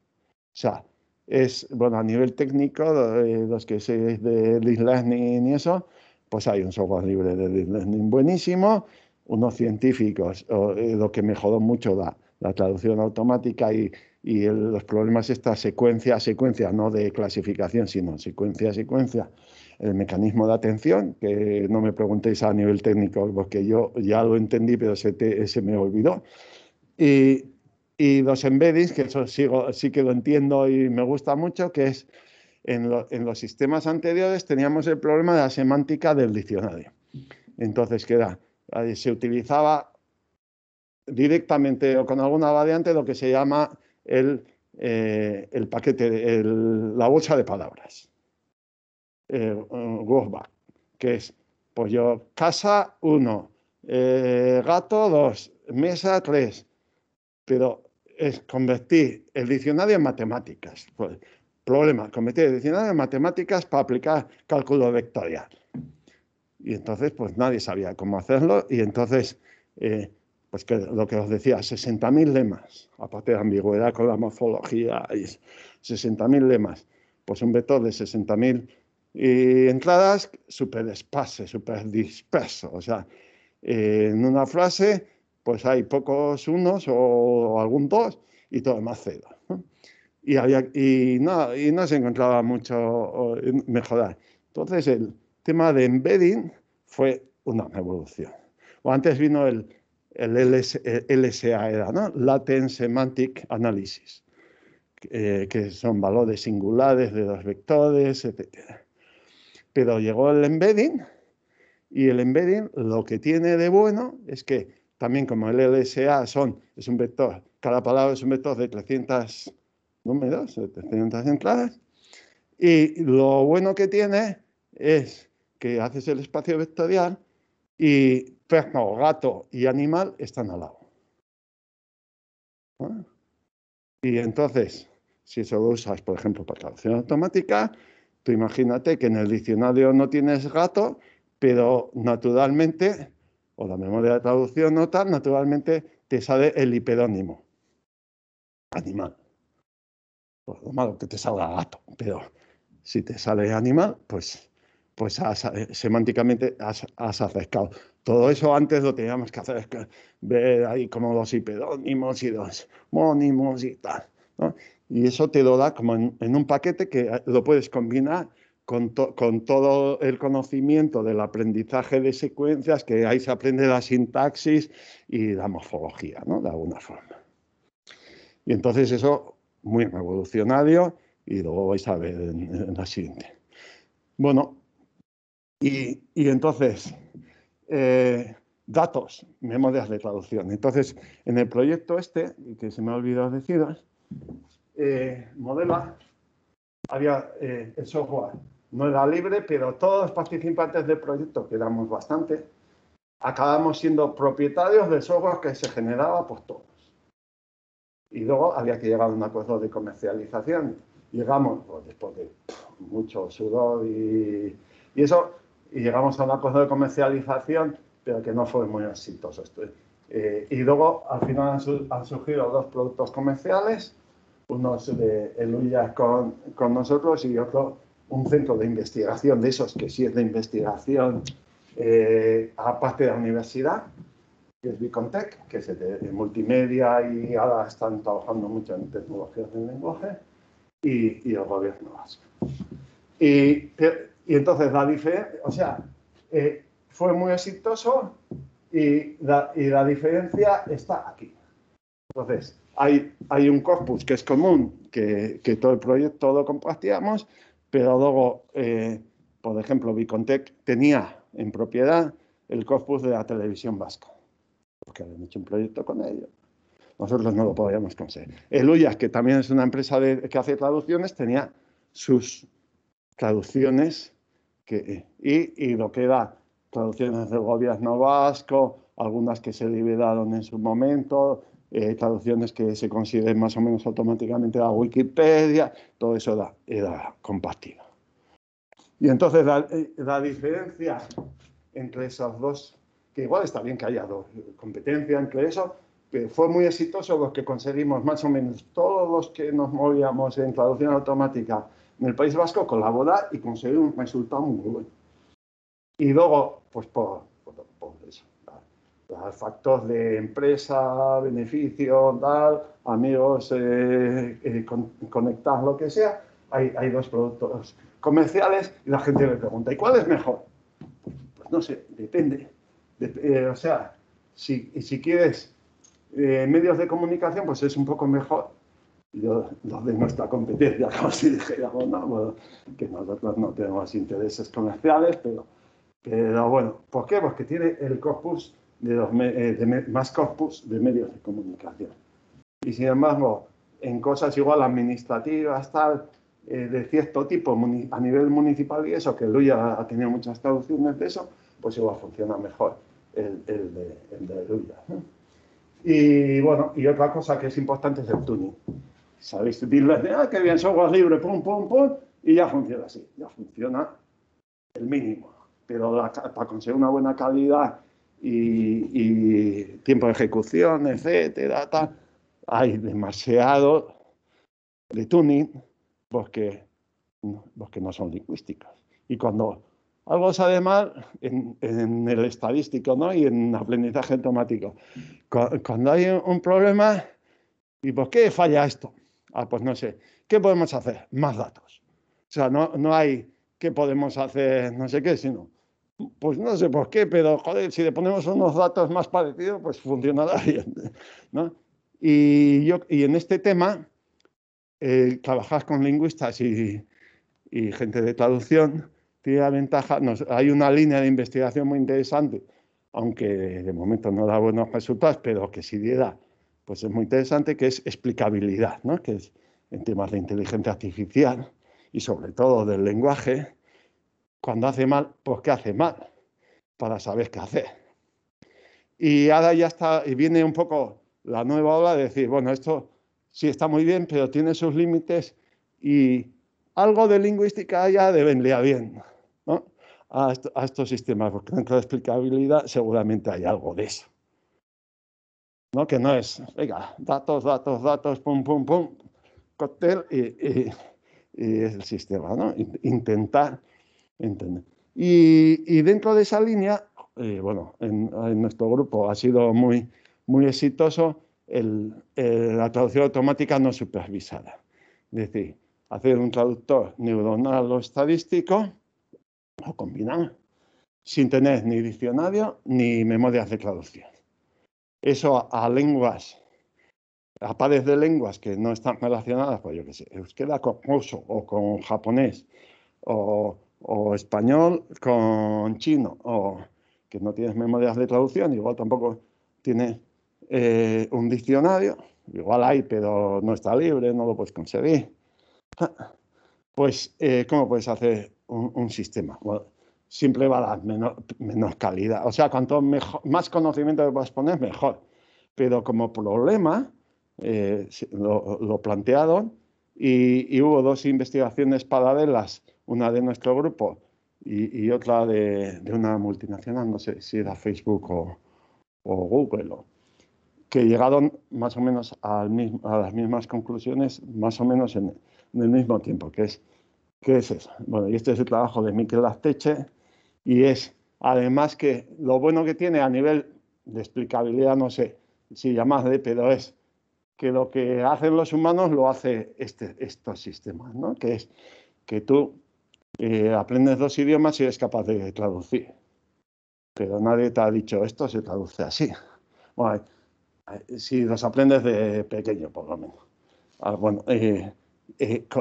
sea, es, bueno, a nivel técnico, eh, los que se de Deep Learning y eso, pues hay un software libre de Deep Learning buenísimo, unos científicos, eh, lo que mejoró mucho la, la traducción automática y, y los problemas, esta secuencia a secuencia, no de clasificación, sino secuencia a secuencia, el mecanismo de atención, que no me preguntéis a nivel técnico, porque yo ya lo entendí, pero se, se me olvidó. Y y los embeddings, que eso sigo, sí que lo entiendo y me gusta mucho, que es en, los sistemas anteriores teníamos el problema de la semántica del diccionario. Entonces, ¿qué era, se utilizaba directamente o con alguna variante lo que se llama el, eh, el paquete, el, la bolsa de palabras, eh, que es, pues yo, casa uno, eh, gato dos, mesa tres, pero es convertir el diccionario en matemáticas. Pues, problema, convertir el diccionario en matemáticas para aplicar cálculo vectorial. Y entonces, pues nadie sabía cómo hacerlo. Y entonces, eh, pues lo que os decía, 60.000 lemas, aparte de ambigüedad con la morfología, 60.000 lemas. Pues un vector de 60.000 entradas súper espase, súper disperso. O sea, eh, en una frase pues hay pocos unos o algún dos y todo más cero. Y, y, no, se encontraba mucho mejorar. Entonces el tema de embedding fue una evolución O antes vino el, LSA, era, ¿no? Latent Semantic Analysis, que son valores singulares de los vectores, etc. Pero llegó el embedding y el embedding lo que tiene de bueno es que también como el LSA, son, es un vector, cada palabra es un vector de 300 números, de 300 entradas. Y lo bueno que tiene es que haces el espacio vectorial y perro, gato y animal están al lado. ¿Ah? Y entonces, si eso lo usas, por ejemplo, para traducción automática, tú imagínate que en el diccionario no tienes gato, pero naturalmente o la memoria de traducción nota, naturalmente te sale el hiperónimo. Animal. Pues lo malo que te salga gato, pero si te sale animal, pues, pues eh, semánticamente has, has acercado. Todo eso antes lo teníamos que hacer, ver ahí como los hiperónimos y los mónimos y tal. Y eso te lo da como en un paquete que eh, lo puedes combinar con, todo el conocimiento del aprendizaje de secuencias, que ahí se aprende la sintaxis y la morfología, ¿no? De alguna forma. Y entonces eso, muy revolucionario, y luego vais a ver en, la siguiente. Bueno, y, entonces, eh, datos, memorias de traducción. Entonces, en el proyecto este, que se me ha olvidado decir, eh, modela había eh, el software no era libre, pero todos los participantes del proyecto, que éramos bastante, acabamos siendo propietarios de software que se generaba por todos. Y luego había que llegar a un acuerdo de comercialización. Llegamos, pues, después de mucho sudor y, eso, y llegamos a un acuerdo de comercialización, pero que no fue muy exitoso. Esto. Eh, y luego, al final, han, surgido dos productos comerciales, unos de Eluya con, con nosotros y otro un centro de investigación de esos que sí es de investigación, eh, aparte de la universidad, que es Bicontech, que es de, multimedia y ahora están trabajando mucho en tecnologías del lenguaje, y, el gobierno vasco. Y, entonces la diferencia, o sea, eh, fue muy exitoso y la, diferencia está aquí. Entonces, hay, hay un corpus que es común, que, que todo el proyecto lo compartíamos, pero luego, eh, por ejemplo, Vicontec tenía en propiedad el corpus de la televisión vasca, porque habían hecho un proyecto con ellos. Nosotros no lo podíamos conseguir. El que también es una empresa que hace traducciones, tenía sus traducciones y, y lo que era traducciones del gobierno vasco, algunas que se liberaron en su momento, eh, traducciones que se consideren más o menos automáticamente a Wikipedia, todo eso da, era compartido. Y entonces eh, la, diferencia entre esos dos, que igual está bien que haya eh, competencia entre eso, fue muy exitoso porque conseguimos más o menos todos los que nos movíamos en traducción automática en el País Vasco colaborar y conseguir un resultado muy bueno. Y luego, pues por los factores de empresa, beneficio, tal, amigos, eh, eh, conectar, lo que sea, hay, hay, dos productos comerciales y la gente le pregunta, ¿y cuál es mejor? Pues no sé, depende. Eh, o sea, si, si quieres medios de comunicación, pues es un poco mejor yo, los de nuestra competencia, como si dijéramos, no, que nosotros no tenemos intereses comerciales, pero, pero bueno, ¿por qué? Porque tiene el corpus de los eh, más corpus de medios de comunicación. Y sin embargo, en cosas igual administrativas, tal, eh, de cierto tipo a nivel municipal y eso, que Luya ha tenido muchas traducciones de eso, pues igual funciona mejor el, de, Luya. Y bueno, y otra cosa que es importante es el tuning. Sabéis, decirles, ah, qué bien, software libre, pum, pum, pum, y ya funciona así, ya funciona el mínimo. Pero para conseguir una buena calidad y, tiempo de ejecución, etcétera, Hay demasiado de tuning porque, porque no son lingüísticas. Y cuando algo sale mal en, en, el estadístico ¿no? y en aprendizaje automático. Cuando hay un problema, ¿y por qué falla esto? Ah, pues no sé. ¿Qué podemos hacer? Más datos. O sea, no, no hay qué podemos hacer, no sé qué, sino pues no sé por qué, pero joder, si le ponemos unos datos más parecidos, pues funcionará bien. ¿no? Y, en este tema, eh, trabajar con lingüistas y, gente de traducción tiene la ventaja, hay una línea de investigación muy interesante, aunque de momento no da buenos resultados, pero que si diera, pues es muy interesante, que es explicabilidad, ¿no? que es en temas de inteligencia artificial y sobre todo del lenguaje cuando hace mal, pues qué hace mal, para saber qué hacer. Y ahora ya está, y viene un poco la nueva ola de decir, bueno, esto sí está muy bien, pero tiene sus límites y algo de lingüística ya le leer bien a, estos sistemas, porque dentro de explicabilidad seguramente hay algo de eso. ¿no? Que no es, venga, datos, datos, datos, pum, pum, pum, cóctel y, y es el sistema. ¿no? Intentar y, y, dentro de esa línea, eh, bueno, en, nuestro grupo ha sido muy, muy exitoso el, la traducción automática no supervisada. Es decir, hacer un traductor neuronal o estadístico o combinar sin tener ni diccionario ni memoria de traducción. Eso a, lenguas, a pares de lenguas que no están relacionadas, pues yo qué sé, euskera con ruso o con japonés o o español con chino, o que no tienes memorias de traducción, igual tampoco tienes eh, un diccionario, igual hay, pero no está libre, no lo puedes conseguir. Ah, pues, eh, ¿cómo puedes hacer un, sistema? Simple siempre va a dar menos, calidad. O sea, cuanto más conocimiento le puedas poner, mejor. Pero como problema, eh, lo, plantearon y, y hubo dos investigaciones paralelas una de nuestro grupo y, otra de, una multinacional, no sé si era Facebook o, Google, que llegaron más o menos a las mismas conclusiones, más o menos en, el mismo tiempo, que es, ¿qué es eso? Bueno, y este es el trabajo de Miquel Azteche y es además que lo bueno que tiene a nivel de explicabilidad, no sé si llamarle, pero es que lo que hacen los humanos lo hace este, estos sistemas, ¿no? Que es que tú eh, aprendes dos idiomas y eres capaz de traducir. Pero nadie te ha dicho esto se traduce así. Eh, si los aprendes de pequeño, por lo menos. Ah, bueno, eh,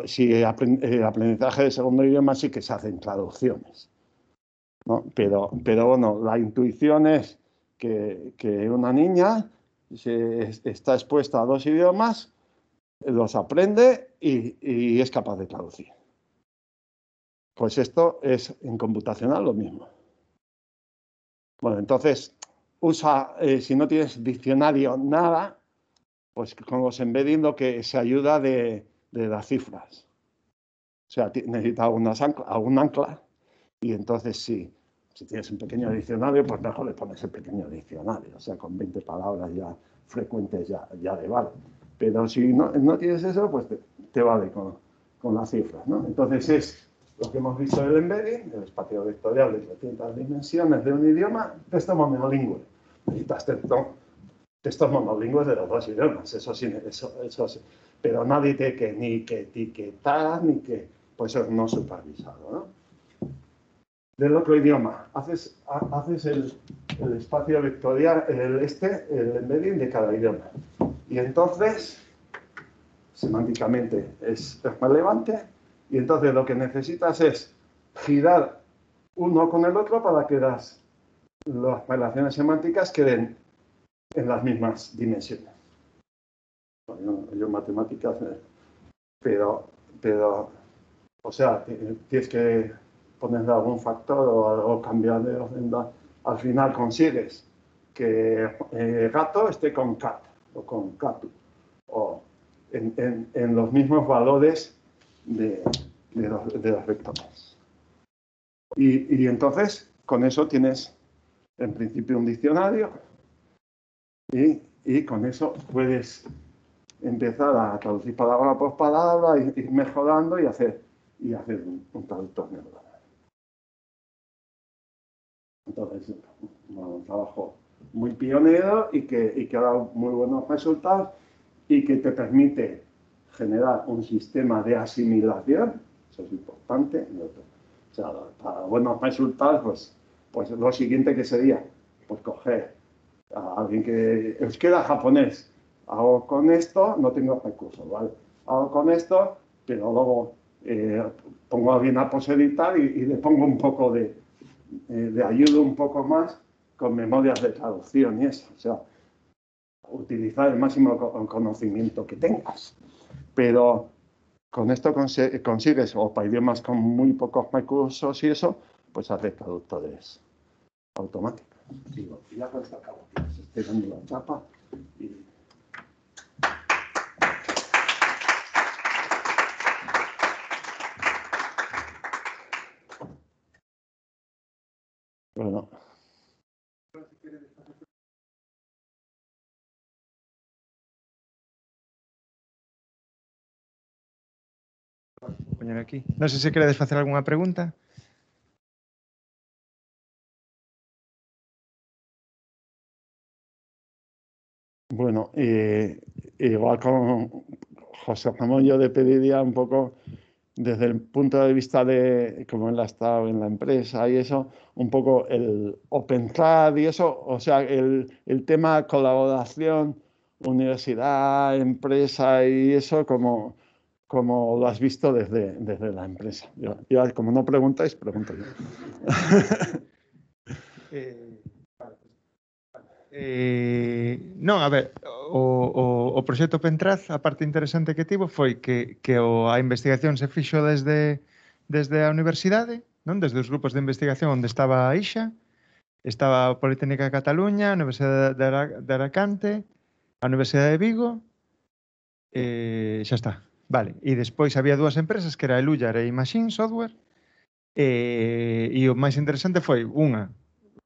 si aprendes el aprendizaje de segundo idioma sí que se hacen traducciones. Pero, pero bueno, la intuición es que, una niña está expuesta a dos idiomas, los aprende y es capaz de traducir. Pues esto es en computacional lo mismo. Bueno, entonces usa, eh, si no tienes diccionario, nada, pues con los embedding lo que se ayuda de, de las cifras. O sea, necesita una ancla, algún ancla y entonces si tienes un pequeño diccionario, pues mejor le pones el pequeño diccionario. O sea, con 20 palabras ya frecuentes ya, de le vale. Pero si no, tienes eso, pues te, vale con, las cifras, Entonces es lo que hemos visto del embedding, el espacio vectorial de distintas dimensiones de un idioma, texto monolingüe. Necesitas texto, textos monolingües de los dos idiomas, eso sí, Pero nadie te que ni que etiquetar, ni que, pues eso no supervisado, ¿no? Del otro idioma, haces, haces el, espacio vectorial, el este, el embedding de cada idioma. Y entonces, semánticamente es más relevante, y entonces lo que necesitas es girar uno con el otro para que las, relaciones semánticas queden en las mismas dimensiones. yo, matemáticas, eh, pero, pero, o sea, tienes que ponerle algún factor o cambiarle cambiar de orden. Al final consigues que eh, gato esté con cat o con catu o en, en los mismos valores de, los, de las vectores. Y, entonces, con eso tienes, en principio, un diccionario y, con eso puedes empezar a traducir palabra por palabra, ir, mejorando y hacer, y hacer un, traductor neuronal. Entonces, un trabajo muy pionero y que, y que ha dado muy buenos resultados y que te permite generar un sistema de asimilación, eso es importante, para buenos resultados, pues, pues lo siguiente que sería, pues coger a alguien que os queda japonés, hago con esto, no tengo recursos, ¿vale? Hago con esto, pero luego eh, pongo a alguien a poseditar y, le pongo un poco de, de eh, ayuda un poco más con memorias de traducción y eso. O sea, utilizar el máximo conocimiento que tengas pero con esto consigues, o para idiomas con muy pocos recursos y eso, pues haces traductores automáticos. Digo, ya acabo, y No sé si queréis hacer alguna pregunta. Bueno, eh, igual con José Ramón, yo le pediría un poco desde el punto de vista de cómo él ha estado en la empresa y eso, un poco el Open y eso, o sea, el tema colaboración, universidad, empresa y eso, como como lo has visto desde, desde la empresa. Yo, yo, como no preguntáis, pregunto yo. eh, eh, non, a ver, o, o, o proxecto Pentraz, a parte interesante que tivo foi que, que o, a investigación se fixo desde, desde a universidade, non desde os grupos de investigación onde estaba a Ixa, estaba a Politécnica de Cataluña, a Universidade de, Ara, de Aracante, a Universidade de Vigo, eh, xa está, Vale, e despois había dúas empresas que era Elullar e Imagine Software e, e o máis interesante foi unha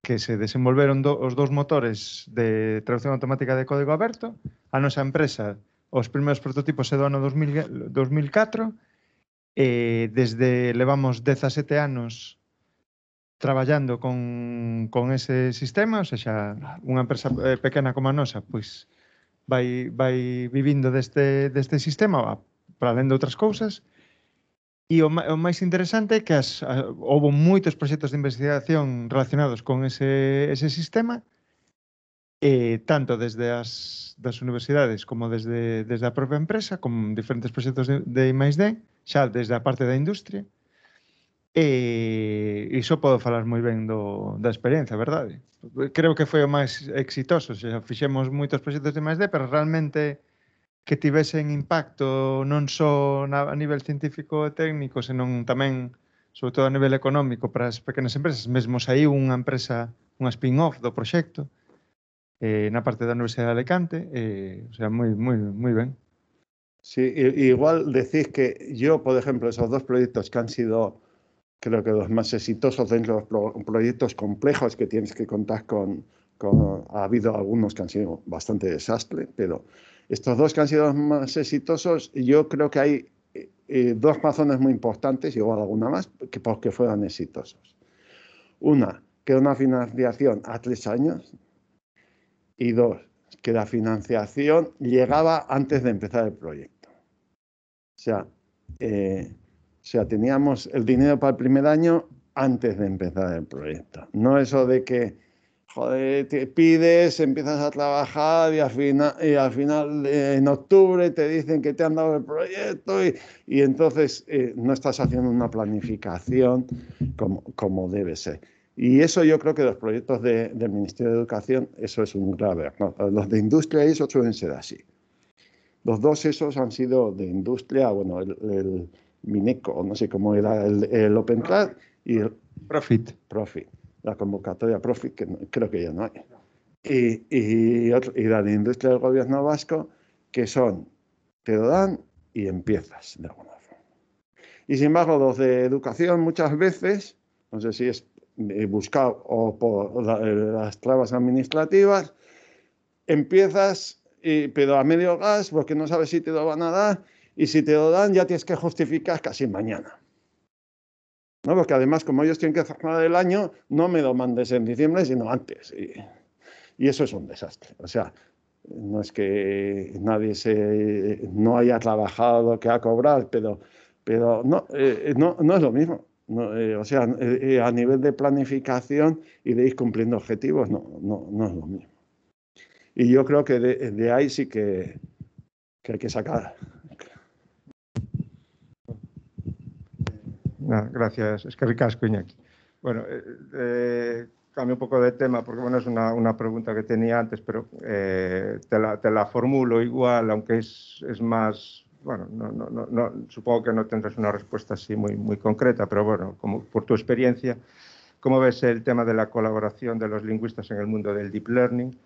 que se desenvolveron do, os dous motores de traducción automática de código aberto. A nosa empresa, os primeiros prototipos se do ano 2000, 2004 e desde levamos 17 anos traballando con, con ese sistema, ou seja, unha empresa eh, pequena como a nosa, pois vai, vai vivindo deste, deste sistema, para além de outras cousas. E o, o máis interesante é que as, a, houve moitos proxectos de investigación relacionados con ese, ese sistema, eh, tanto desde as das universidades como desde, desde a propia empresa, con diferentes proxectos de, de I+.D., xa desde a parte da industria, E, eh, só podo falar moi ben do, da experiencia, verdade? Creo que foi o máis exitoso, xa fixemos moitos proxectos de I+.D., pero realmente que tivesen impacto non só na, a nivel científico e técnico, senón tamén sobre todo a nivel económico para as pequenas empresas. Mesmo saiu unha empresa, unha spin-off do proxecto eh, na parte da Universidade de Alicante, eh, o sea, moi, moi, moi ben. Sí, igual decís que yo, por ejemplo, esos dos proyectos que han sido creo que los más exitosos dentro de los pro proyectos complejos que tienes que contar con, con... Ha habido algunos que han sido bastante desastre, pero Estos dos que han sido los más exitosos, yo creo que hay eh, eh, dos razones muy importantes, y igual alguna más, que porque fueron exitosos. Una, que era una financiación a tres años. Y dos, que la financiación llegaba antes de empezar el proyecto. O sea, eh, o sea, teníamos el dinero para el primer año antes de empezar el proyecto. No eso de que joder, te pides, empiezas a trabajar y al, final, al final en octubre te dicen que te han dado el proyecto y, entonces eh, no estás haciendo una planificación como, como, debe ser. Y eso yo creo que los proyectos de, del Ministerio de Educación, eso es un grave error. Los de industria y eso suelen ser así. Los dos esos han sido de industria, bueno, el, Mineco, no sé cómo era, el, el y el Profit. Profit la convocatoria Profit, que creo que ya no hay. Y, y, la de industria del gobierno vasco, que son, te lo dan y empiezas de alguna forma. Y sin embargo, los de educación muchas veces, no sé si es buscado o por las trabas administrativas, empiezas, y, pero a medio gas, porque no sabes si te lo van a dar, y si te lo dan ya tienes que justificar casi mañana. ¿no? Porque además, como ellos tienen que cerrar el año, no me lo mandes en diciembre, sino antes. Y, eso es un desastre. O sea, no es que nadie se, no haya trabajado que ha cobrado, pero, pero no, eh, no, es lo mismo. Eh, o sea, eh, a nivel de planificación y de ir cumpliendo objetivos, no, no, no es lo mismo. Y yo creo que de, ahí sí que hay que sacar gracias, es que ricasco, Iñaki. Bueno, eh, eh, cambio un poco de tema porque bueno, es una, una pregunta que tenía antes, pero eh, te, la, te, la, formulo igual, aunque es, es más, bueno, no, no, no, supongo que no tendrás una respuesta así muy, muy concreta, pero bueno, como, por tu experiencia, ¿cómo ves el tema de la colaboración de los lingüistas en el mundo del deep learning?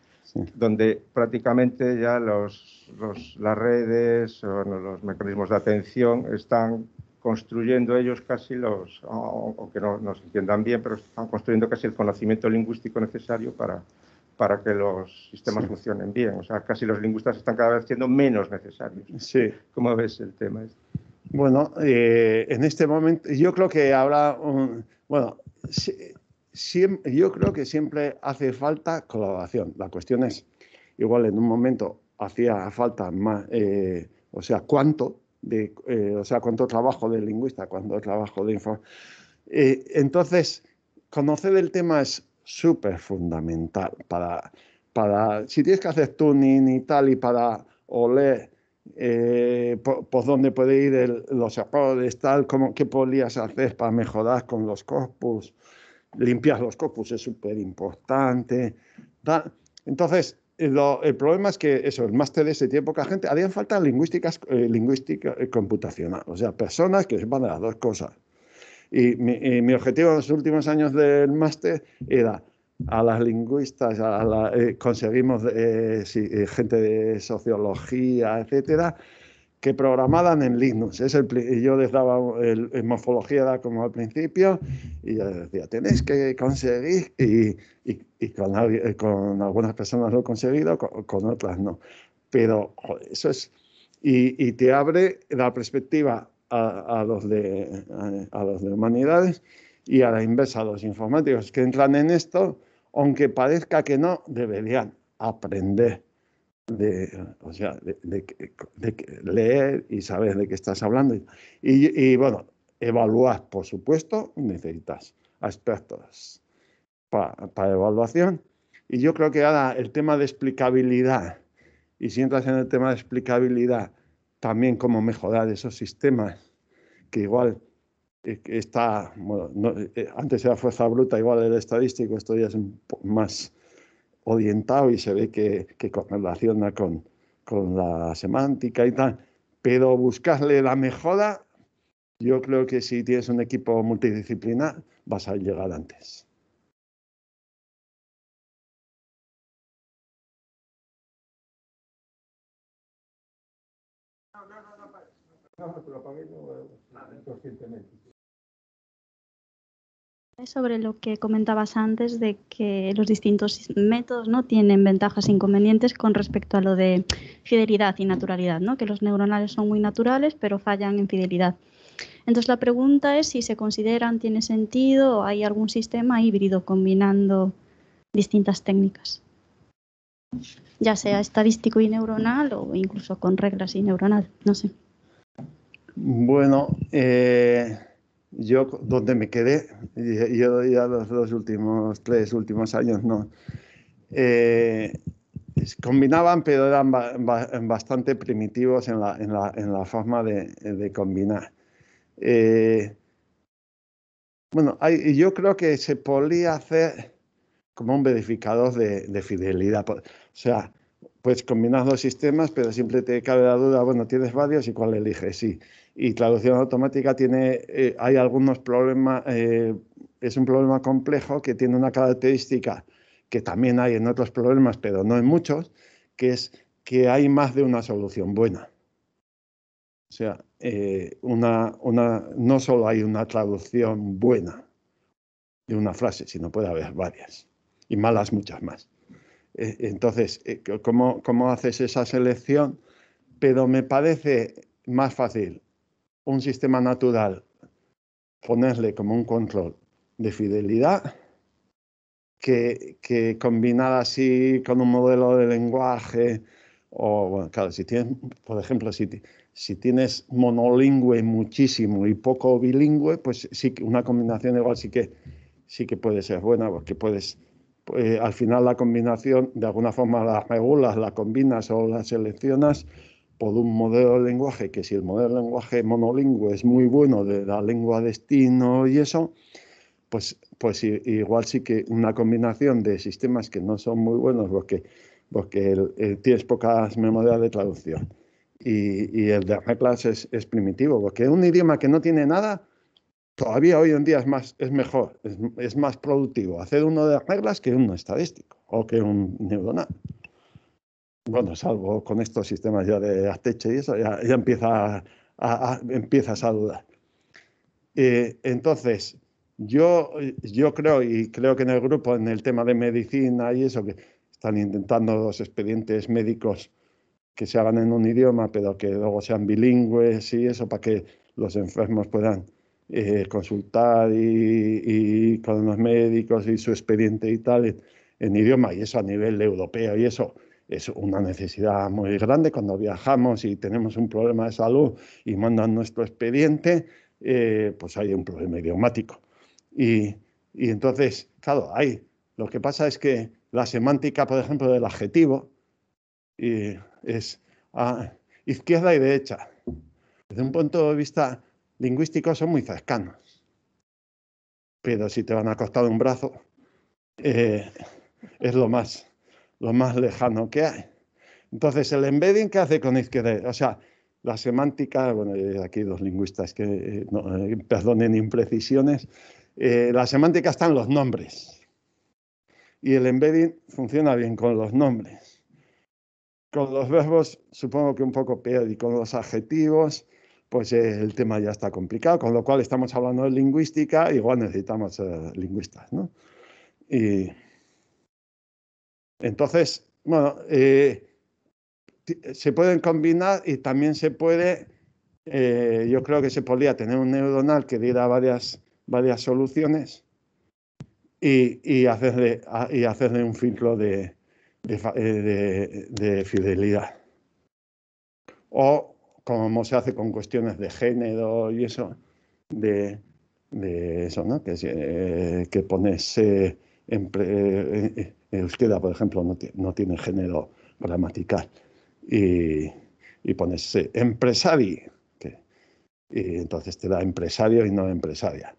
donde prácticamente ya los, los, las redes, o los mecanismos de atención están construyendo ellos casi los, o, que no nos entiendan bien, pero están construyendo casi el conocimiento lingüístico necesario para, para que los sistemas funcionen bien. O sea, casi los lingüistas están cada vez siendo menos necesarios. Sí. ¿Cómo ves el tema? Este? Bueno, eh, en este momento, yo creo que habrá bueno, yo creo que siempre hace falta colaboración. La cuestión es, igual en un momento hacía falta más, eh, o sea, cuánto, eh, o sea, cuando trabajo de lingüista, cuando trabajo de info eh, entonces, conocer el tema es súper fundamental para, para, si tienes que hacer tuning y tal, y para oler eh, por, dónde puede ir los errores, tal, como, qué podrías hacer para mejorar con los corpus, limpiar los corpus es súper importante. Entonces, el problema es que eso, el máster de ese tiempo, que la gente. Harían falta lingüísticas, eh, lingüística eh, computacional, o sea, personas que sepan las dos cosas. Y mi, objetivo en los últimos años del máster era a las lingüistas, eh, conseguimos gente de sociología, etcétera, que programaran en Linux. Es el, yo les daba morfología como al principio y yo les decía, tenéis que conseguir, y, y, eh, con, algunas personas lo he conseguido, con, otras no. Pero eso es, y, te abre la perspectiva a, los de, a, a los de humanidades y a la inversa, a los informáticos que entran en esto, aunque parezca que no, deberían aprender de, o sea, de, leer y saber de qué estás hablando. Y, y bueno, evaluar, por supuesto, necesitas aspectos para evaluación. Y yo creo que ahora el tema de explicabilidad, y si entras en el tema de explicabilidad, también cómo mejorar esos sistemas, que igual eh, está, bueno, eh, antes era fuerza bruta, igual el estadístico, esto ya es más orientado y se ve que, que correlaciona con, la semántica y tal. Pero buscarle la mejora, yo creo que si tienes un equipo multidisciplinar, vas a llegar antes. No, no, no, no, no, no, no, no, sobre lo que comentabas antes de que los distintos métodos no tienen ventajas e inconvenientes con respecto a lo de fidelidad y naturalidad, ¿no? que los neuronales son muy naturales pero fallan en fidelidad. Entonces la pregunta es si se consideran, tiene sentido, o hay algún sistema híbrido combinando distintas técnicas, ya sea estadístico y neuronal o incluso con reglas y neuronal, no sé. Bueno, eh, yo donde me quedé, yo ya los, dos últimos tres últimos años no, eh, combinaban pero eran bastante primitivos en la, en la, en la forma de, de combinar. Eh, bueno, hay, yo creo que se podía hacer como un verificador de, de fidelidad. O sea, pues combinas dos sistemas, pero siempre te cabe la duda, bueno, tienes varios y cuál eliges, sí y traducción automática tiene, eh, hay algunos problemas, eh, es un problema complejo que tiene una característica que también hay en otros problemas, pero no en muchos, que es que hay más de una solución buena. O sea, eh, no solo hay una traducción buena de una frase, sino puede haber varias, y malas muchas más. entonces, ¿cómo haces esa selección? Pero me parece más fácil un sistema natural, ponerle como un control de fidelidad, que, combinar así con un modelo de lenguaje, o bueno, claro, si tienes, por ejemplo, si, si tienes monolingüe muchísimo y poco bilingüe, pues sí que una combinación igual sí que, sí que puede ser buena, porque puedes, eh, al final la combinación de alguna forma la regulas, la combinas o la seleccionas por un modelo de lenguaje, que si el modelo de lenguaje monolingüe es muy bueno de la lengua destino y eso, pues, pues igual sí que una combinación de sistemas que no son muy buenos porque, pues porque pues eh, tienes pocas memorias de traducción. Y, y el de reglas es, es, primitivo, porque un idioma que no tiene nada, todavía hoy en día es, más, es mejor, es, más productivo hacer uno de reglas que uno estadístico o que un neuronal. Bueno, salvo con estos sistemas ya de Azteche y eso, ya, empieza a, a, a saludar eh, entonces, yo, yo creo, y creo que en el grupo, en el tema de medicina y eso, que están intentando los expedientes médicos que se hagan en un idioma, pero que luego sean bilingües y eso, para que los enfermos puedan eh, consultar y, con los médicos y su expediente y tal en idioma, y eso a nivel europeo y eso es una necesidad muy grande cuando viajamos y tenemos un problema de salud y mandan nuestro expediente, eh, pues hay un problema idiomático. Y, entonces, claro, hay. Lo que pasa es que la semántica, por ejemplo, del adjetivo es a izquierda y derecha. Desde un punto de vista lingüístico son muy cercanos. Pero si te van a costar un brazo, eh, es lo más lo más lejano que hay. Entonces, el embedding que hace con izquierda, o sea, la semántica, bueno, aquí dos lingüistas que eh, eh, perdonen imprecisiones, eh, la semántica está en los nombres y el embedding funciona bien con los nombres. Con los verbos supongo que un poco peor y con los adjetivos pues el tema ya está complicado, con lo cual estamos hablando de lingüística, igual necesitamos lingüistas, ¿no? Y, entonces, bueno, eh, se pueden combinar y también se puede, eh, yo creo que se podría tener un neuronal que diera varias, varias soluciones y, y hacerle, y hacerle un filtro eh, de, fidelidad. O como se hace con cuestiones de género y eso, de, eso, ¿no? Que, pones en por ejemplo, no, tiene género gramatical. Y, y pones eh, empresari, y entonces te da empresario y no empresaria.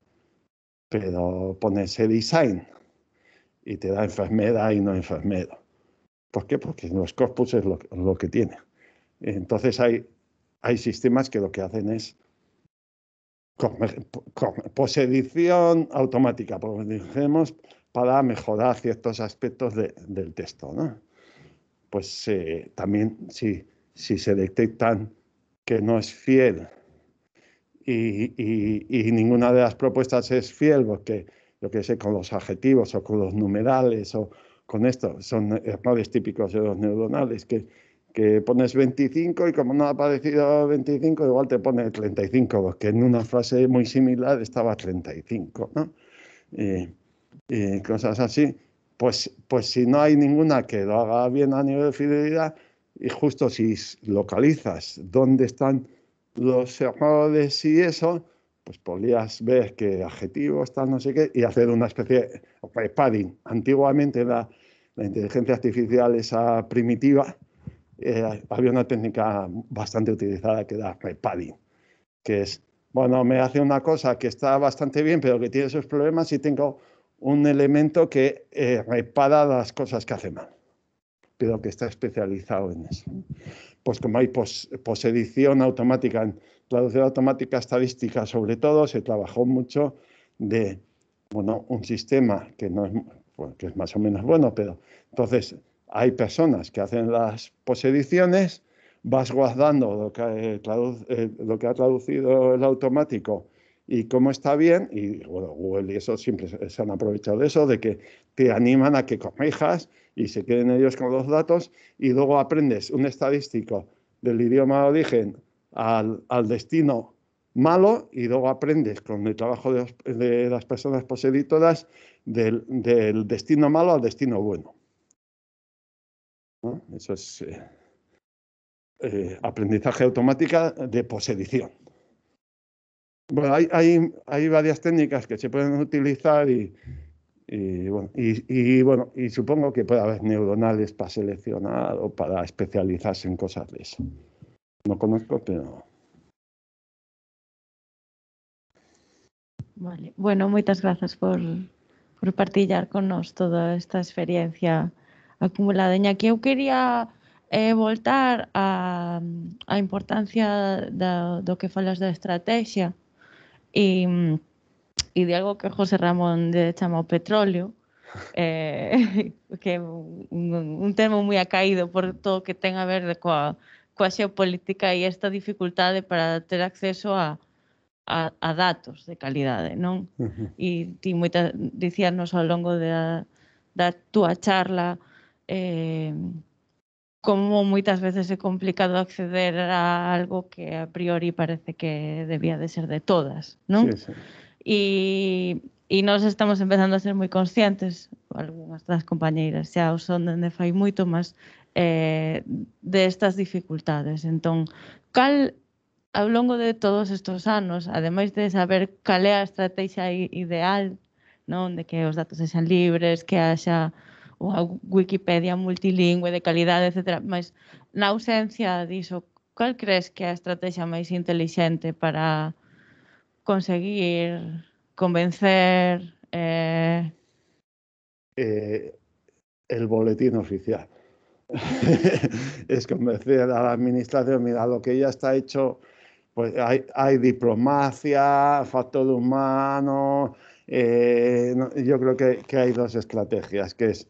Pero pones eh, design y te da enfermera y no enfermero. ¿Por qué? Porque los corpus es lo, que tiene. Entonces hay, hay sistemas que lo que hacen es posedición automática, dijimos para mejorar ciertos aspectos del texto. ¿no? Pues eh, también si, si se detectan que no es fiel y, y, ninguna de las propuestas es fiel, porque yo que sé, con los adjetivos o con los numerales o con esto, son errores típicos de los neuronales, que, que pones 25 y como no ha aparecido 25, igual te pone 35, porque en una frase muy similar estaba 35, ¿no? Eh, y cosas así, pues, pues si no hay ninguna que lo haga bien a nivel de fidelidad, y justo si localizas dónde están los errores y eso, pues podrías ver qué adjetivos, tal, no sé qué, y hacer una especie de padding. Antiguamente la, la inteligencia artificial esa primitiva, había una técnica bastante utilizada que era repadding, que es, bueno, me hace una cosa que está bastante bien, pero que tiene sus problemas y tengo un elemento que eh, repara las cosas que hace mal, pero que está especializado en eso. Pues como hay posedición automática, en traducción automática estadística sobre todo, se trabajó mucho de bueno, un sistema que no es, más o menos bueno, pero entonces hay personas que hacen las posediciones, vas guardando lo que ha eh, eh, traducido el automático y cómo está bien, y bueno, Google y eso siempre se han aprovechado de eso, de que te animan a que corrijas y se queden ellos con los datos y luego aprendes un estadístico del idioma de origen al, destino malo y luego aprendes con el trabajo de, las personas poseditoras del, destino malo al destino bueno. Eso es eh, eh, aprendizaje automática de posedición. Bueno, hay, varias técnicas que se pueden utilizar y, bueno, supongo que puede haber neuronales para seleccionar o para especializarse en cosas de eso. No conozco, pero... Vale. Bueno, muchas gracias por, por partillar con nos toda esta experiencia acumulada. aquí yo quería eh, voltar a, a importancia de lo que falas de estrategia e, e de algo que José Ramón de chama o petróleo, eh, que é un, un termo moi acaído por todo o que ten a ver coa, coa xeopolítica e esta dificultade para ter acceso a, a, a datos de calidade, non? Uh -huh. E ti moita dicíanos ao longo da, da túa charla eh, como moitas veces é complicado acceder a algo que a priori parece que debía de ser de todas, non? Sí, sí. E, e nós estamos empezando a ser moi conscientes, algunhas das compañeiras xa o son dende fai moito, mas eh, destas de dificultades. Entón, cal ao longo de todos estes anos, ademais de saber cal é a estrategia ideal, non, de que os datos sexan libres, que haxa o a Wikipedia multilingüe de calidad etc. Mas na ausencia diso, ¿cuál crees que es a estrategia más inteligente para conseguir convencer eh? Eh, el boletín oficial? es convencer a la administración, mira, lo que ya está hecho, pues hay, diplomacia, factor humano, eh, yo creo que, hay dos estrategias, que es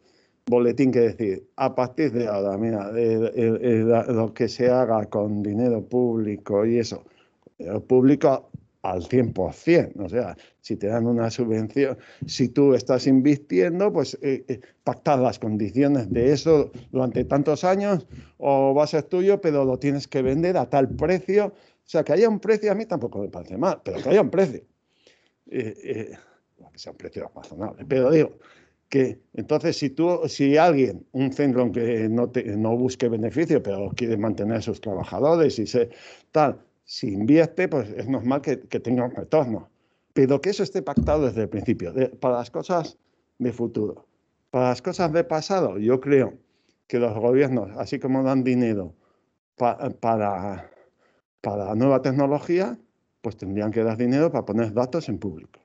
boletín que decir, a partir de ahora, mira, eh, eh, eh, de lo que se haga con dinero público y eso, público al 100%, o sea, si te dan una subvención, si tú estás invirtiendo, pues pactar las condiciones de eso durante tantos años o va a ser tuyo, pero lo tienes que vender a tal precio, o sea, que haya un precio, a mí tampoco me parece mal, pero que haya un precio. que sea un precio razonable, pero digo, que entonces si tú si alguien un centro que no no busque beneficio pero quiere mantener a sus trabajadores y se tal si invierte pues es normal que, que tenga un retorno pero que eso esté pactado desde el principio para las cosas de futuro para las cosas de pasado yo creo que los gobiernos así como dan dinero para para nueva tecnología pues tendrían que dar dinero para poner datos en público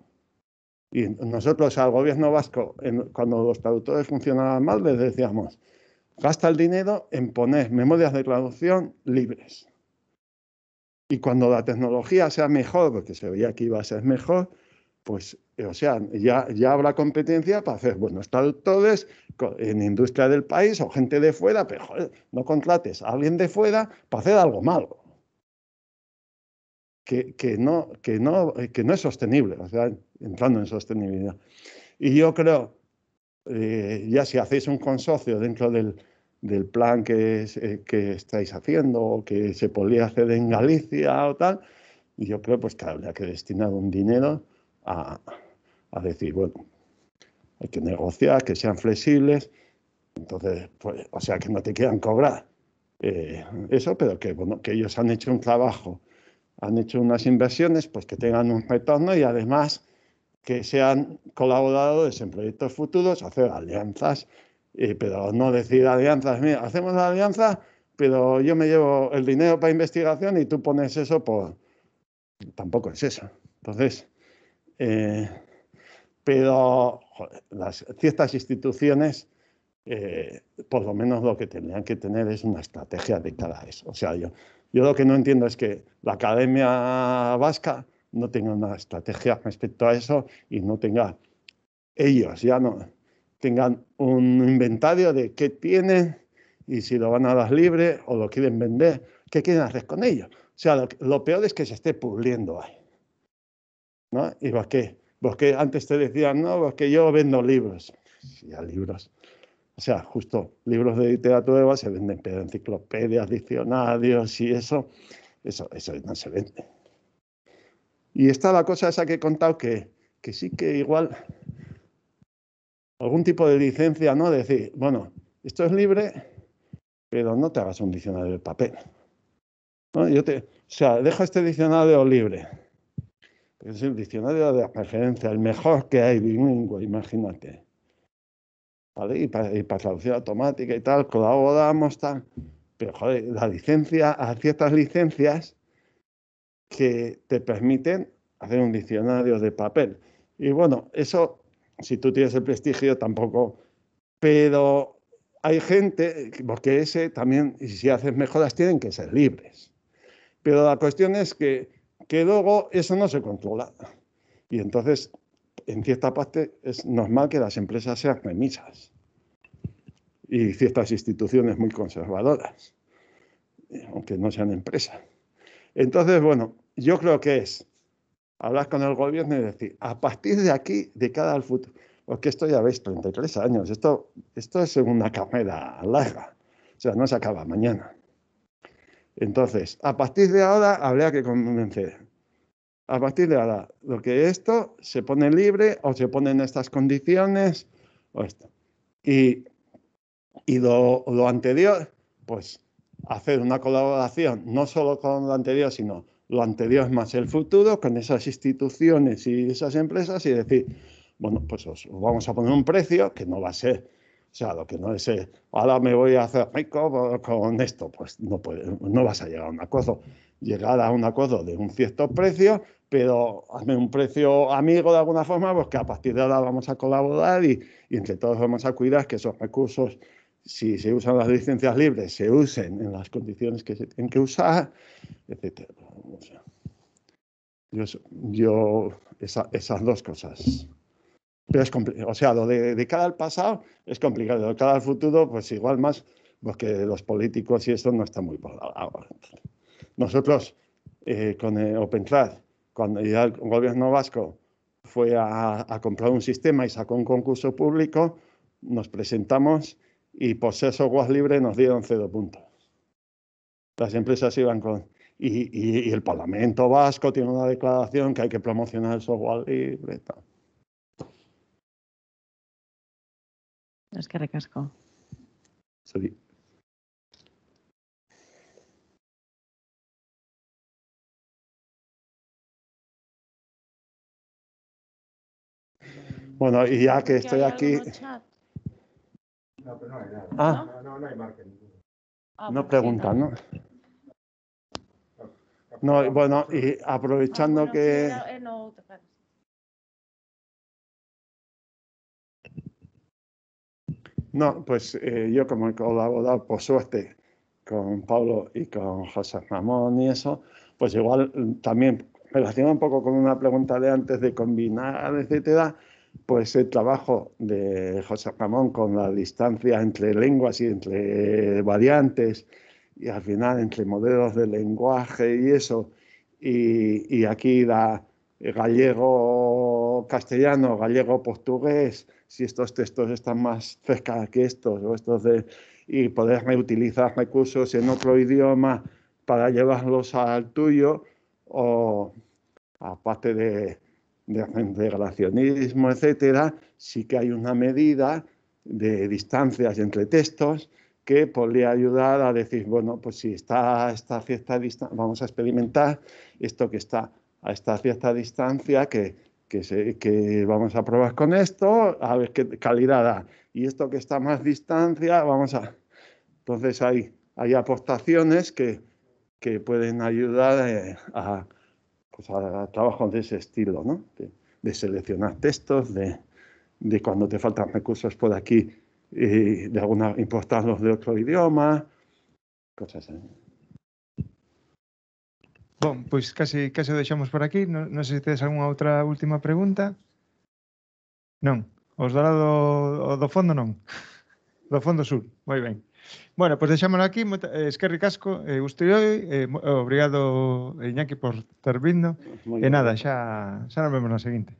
y nosotros al gobierno vasco, cuando los traductores funcionaban mal, les decíamos, gasta el dinero en poner memorias de traducción libres. Y cuando la tecnología sea mejor, porque se veía que iba a ser mejor, pues, eh, o sea, ya, ya habrá competencia para hacer buenos traductores en industria del país o gente de fuera, pero no contrates a alguien de fuera para hacer algo malo que, no, que, no, eh, que no es sostenible, o sea, entrando en sostenibilidad. Y yo creo, eh, ya si hacéis un consorcio dentro del, del plan que, que estáis haciendo o que se podría hacer en Galicia o tal, yo creo pues que habría que destinar un dinero a, a decir, bueno, hay que negociar, que sean flexibles, entonces, pues, o sea, que no te quieran cobrar eh, eso, pero que, bueno, que ellos han hecho un trabajo han hecho unas inversiones, pues que tengan un retorno y además que sean colaboradores en proyectos futuros, hacer alianzas, eh, pero no decir alianzas, mira, hacemos la alianza, pero yo me llevo el dinero para investigación y tú pones eso por... Tampoco es eso. Entonces, eh, pero ciertas instituciones, eh, por lo menos lo que tendrían que tener es una estrategia de a eso. O sea, yo, yo lo que no entiendo es que la Academia Vasca no tenga una estrategia respecto a eso y no tenga ellos ya no tengan un inventario de qué tienen y si lo van a dar libre o lo quieren vender, qué quieren hacer con ellos? O sea, lo, peor es que se esté puliendo ahí. ¿Y por qué? Porque antes te decían, no, porque yo vendo libros. Ya libros. O sea, justo libros de literatura se venden, pero enciclopedias, diccionarios y eso, eso, eso no se vende. Y está la cosa esa que he contado que, sí que igual algún tipo de licencia, ¿no? decir, bueno, esto es libre, pero no te hagas un diccionario de papel. o sea, deja este diccionario libre. Es el diccionario de referencia el mejor que hay bilingüe, imagínate. Y para, traducción automática y tal, colaboramos, tal. Pero, joder, la licencia, hay ciertas licencias que te permiten hacer un diccionario de papel. Y bueno, eso, si tú tienes el prestigio, tampoco. Pero hay gente, porque ese también, y si haces mejoras, tienen que ser libres. Pero la cuestión es que, que luego eso no se controla. Y entonces en cierta parte es normal que las empresas sean remisas y ciertas instituciones muy conservadoras, aunque no sean empresas. Entonces, bueno, yo creo que es hablar con el gobierno y decir, a partir de aquí, de cada al futuro, porque esto ya veis, 33 años, esto, esto es una carrera larga, o sea, no se acaba mañana. Entonces, a partir de ahora habría que convencer a partir de ahora, lo que esto se pone libre o se pone en estas condiciones o esto. Y, y lo, anterior, pues hacer una colaboración no solo con lo anterior, sino lo anterior más el futuro, con esas instituciones y esas empresas y decir, bueno, pues os, vamos a poner un precio que no va a ser o sea, lo que no es, eh, ahora me voy a hacer rico con esto, pues no, no vas a llegar a un acuerdo. Llegar a un acuerdo de un cierto precio pero hazme un precio amigo de alguna forma, porque pues a partir de ahora vamos a colaborar y, entre todos vamos a cuidar que esos recursos, si se usan las licencias libres, se usen en las condiciones que se tienen que usar, etc. yo, esas dos cosas. Pero es o sea, lo de, de cara al pasado es complicado, de cara al futuro, pues igual más, porque los políticos y eso no está muy por la Nosotros, eh, con eh, OpenClass, cuando ya el gobierno vasco fue a, comprar un sistema y sacó un concurso público, nos presentamos y por ser software libre nos dieron cero puntos. Las empresas iban con... Y, el Parlamento vasco tiene una declaración que hay que promocionar el software libre. Tal. Es que recasco. Sí. Bueno, y ya que estoy aquí. No, pero no hay nada. Ah. No, no, hay ah, no pues preguntan, ¿no? No, bueno, y aprovechando ah, que... no, pues eh, yo como he colaborado, por suerte, con Pablo y con José Ramón y eso, pues igual mm, también relacionado un poco con una pregunta de antes de combinar, etcétera, pues el trabajo de José Ramón con la distancia entre lenguas y entre variantes y al final entre modelos de lenguaje y eso, y, aquí da gallego castellano, gallego portugués, si estos textos están más cerca que estos, o y poder reutilizar recursos en otro idioma para llevarlos al tuyo, o aparte de de relacionismo, etcétera, sí que hay una medida de distancias entre textos que podría ayudar a decir, bueno, pues si está esta cierta distancia, vamos a experimentar esto que está a esta cierta distancia que, vamos a probar con esto, a ver qué calidad da. Y esto que está a más distancia, vamos a... Entonces hay, hay aportaciones que, que pueden ayudar eh, a pues, trabajos de ese estilo, ¿no? de, seleccionar textos, de, cuando te faltan recursos por aquí, eh, de alguna importarlos de otro idioma, cosas así. Bom, pois pues casi case o por aquí. No sé si tenéis alguna otra última pregunta. No, Os dará do, do fondo ¿no? Do fondo sur. muy bien. Bueno, pois pues deixámonos aquí. Eh, Esquerri Casco, eh, gusto hoy. Eh, eh, obrigado, Iñaki, por ter vindo. E nada, xa, xa nos vemos na seguinte.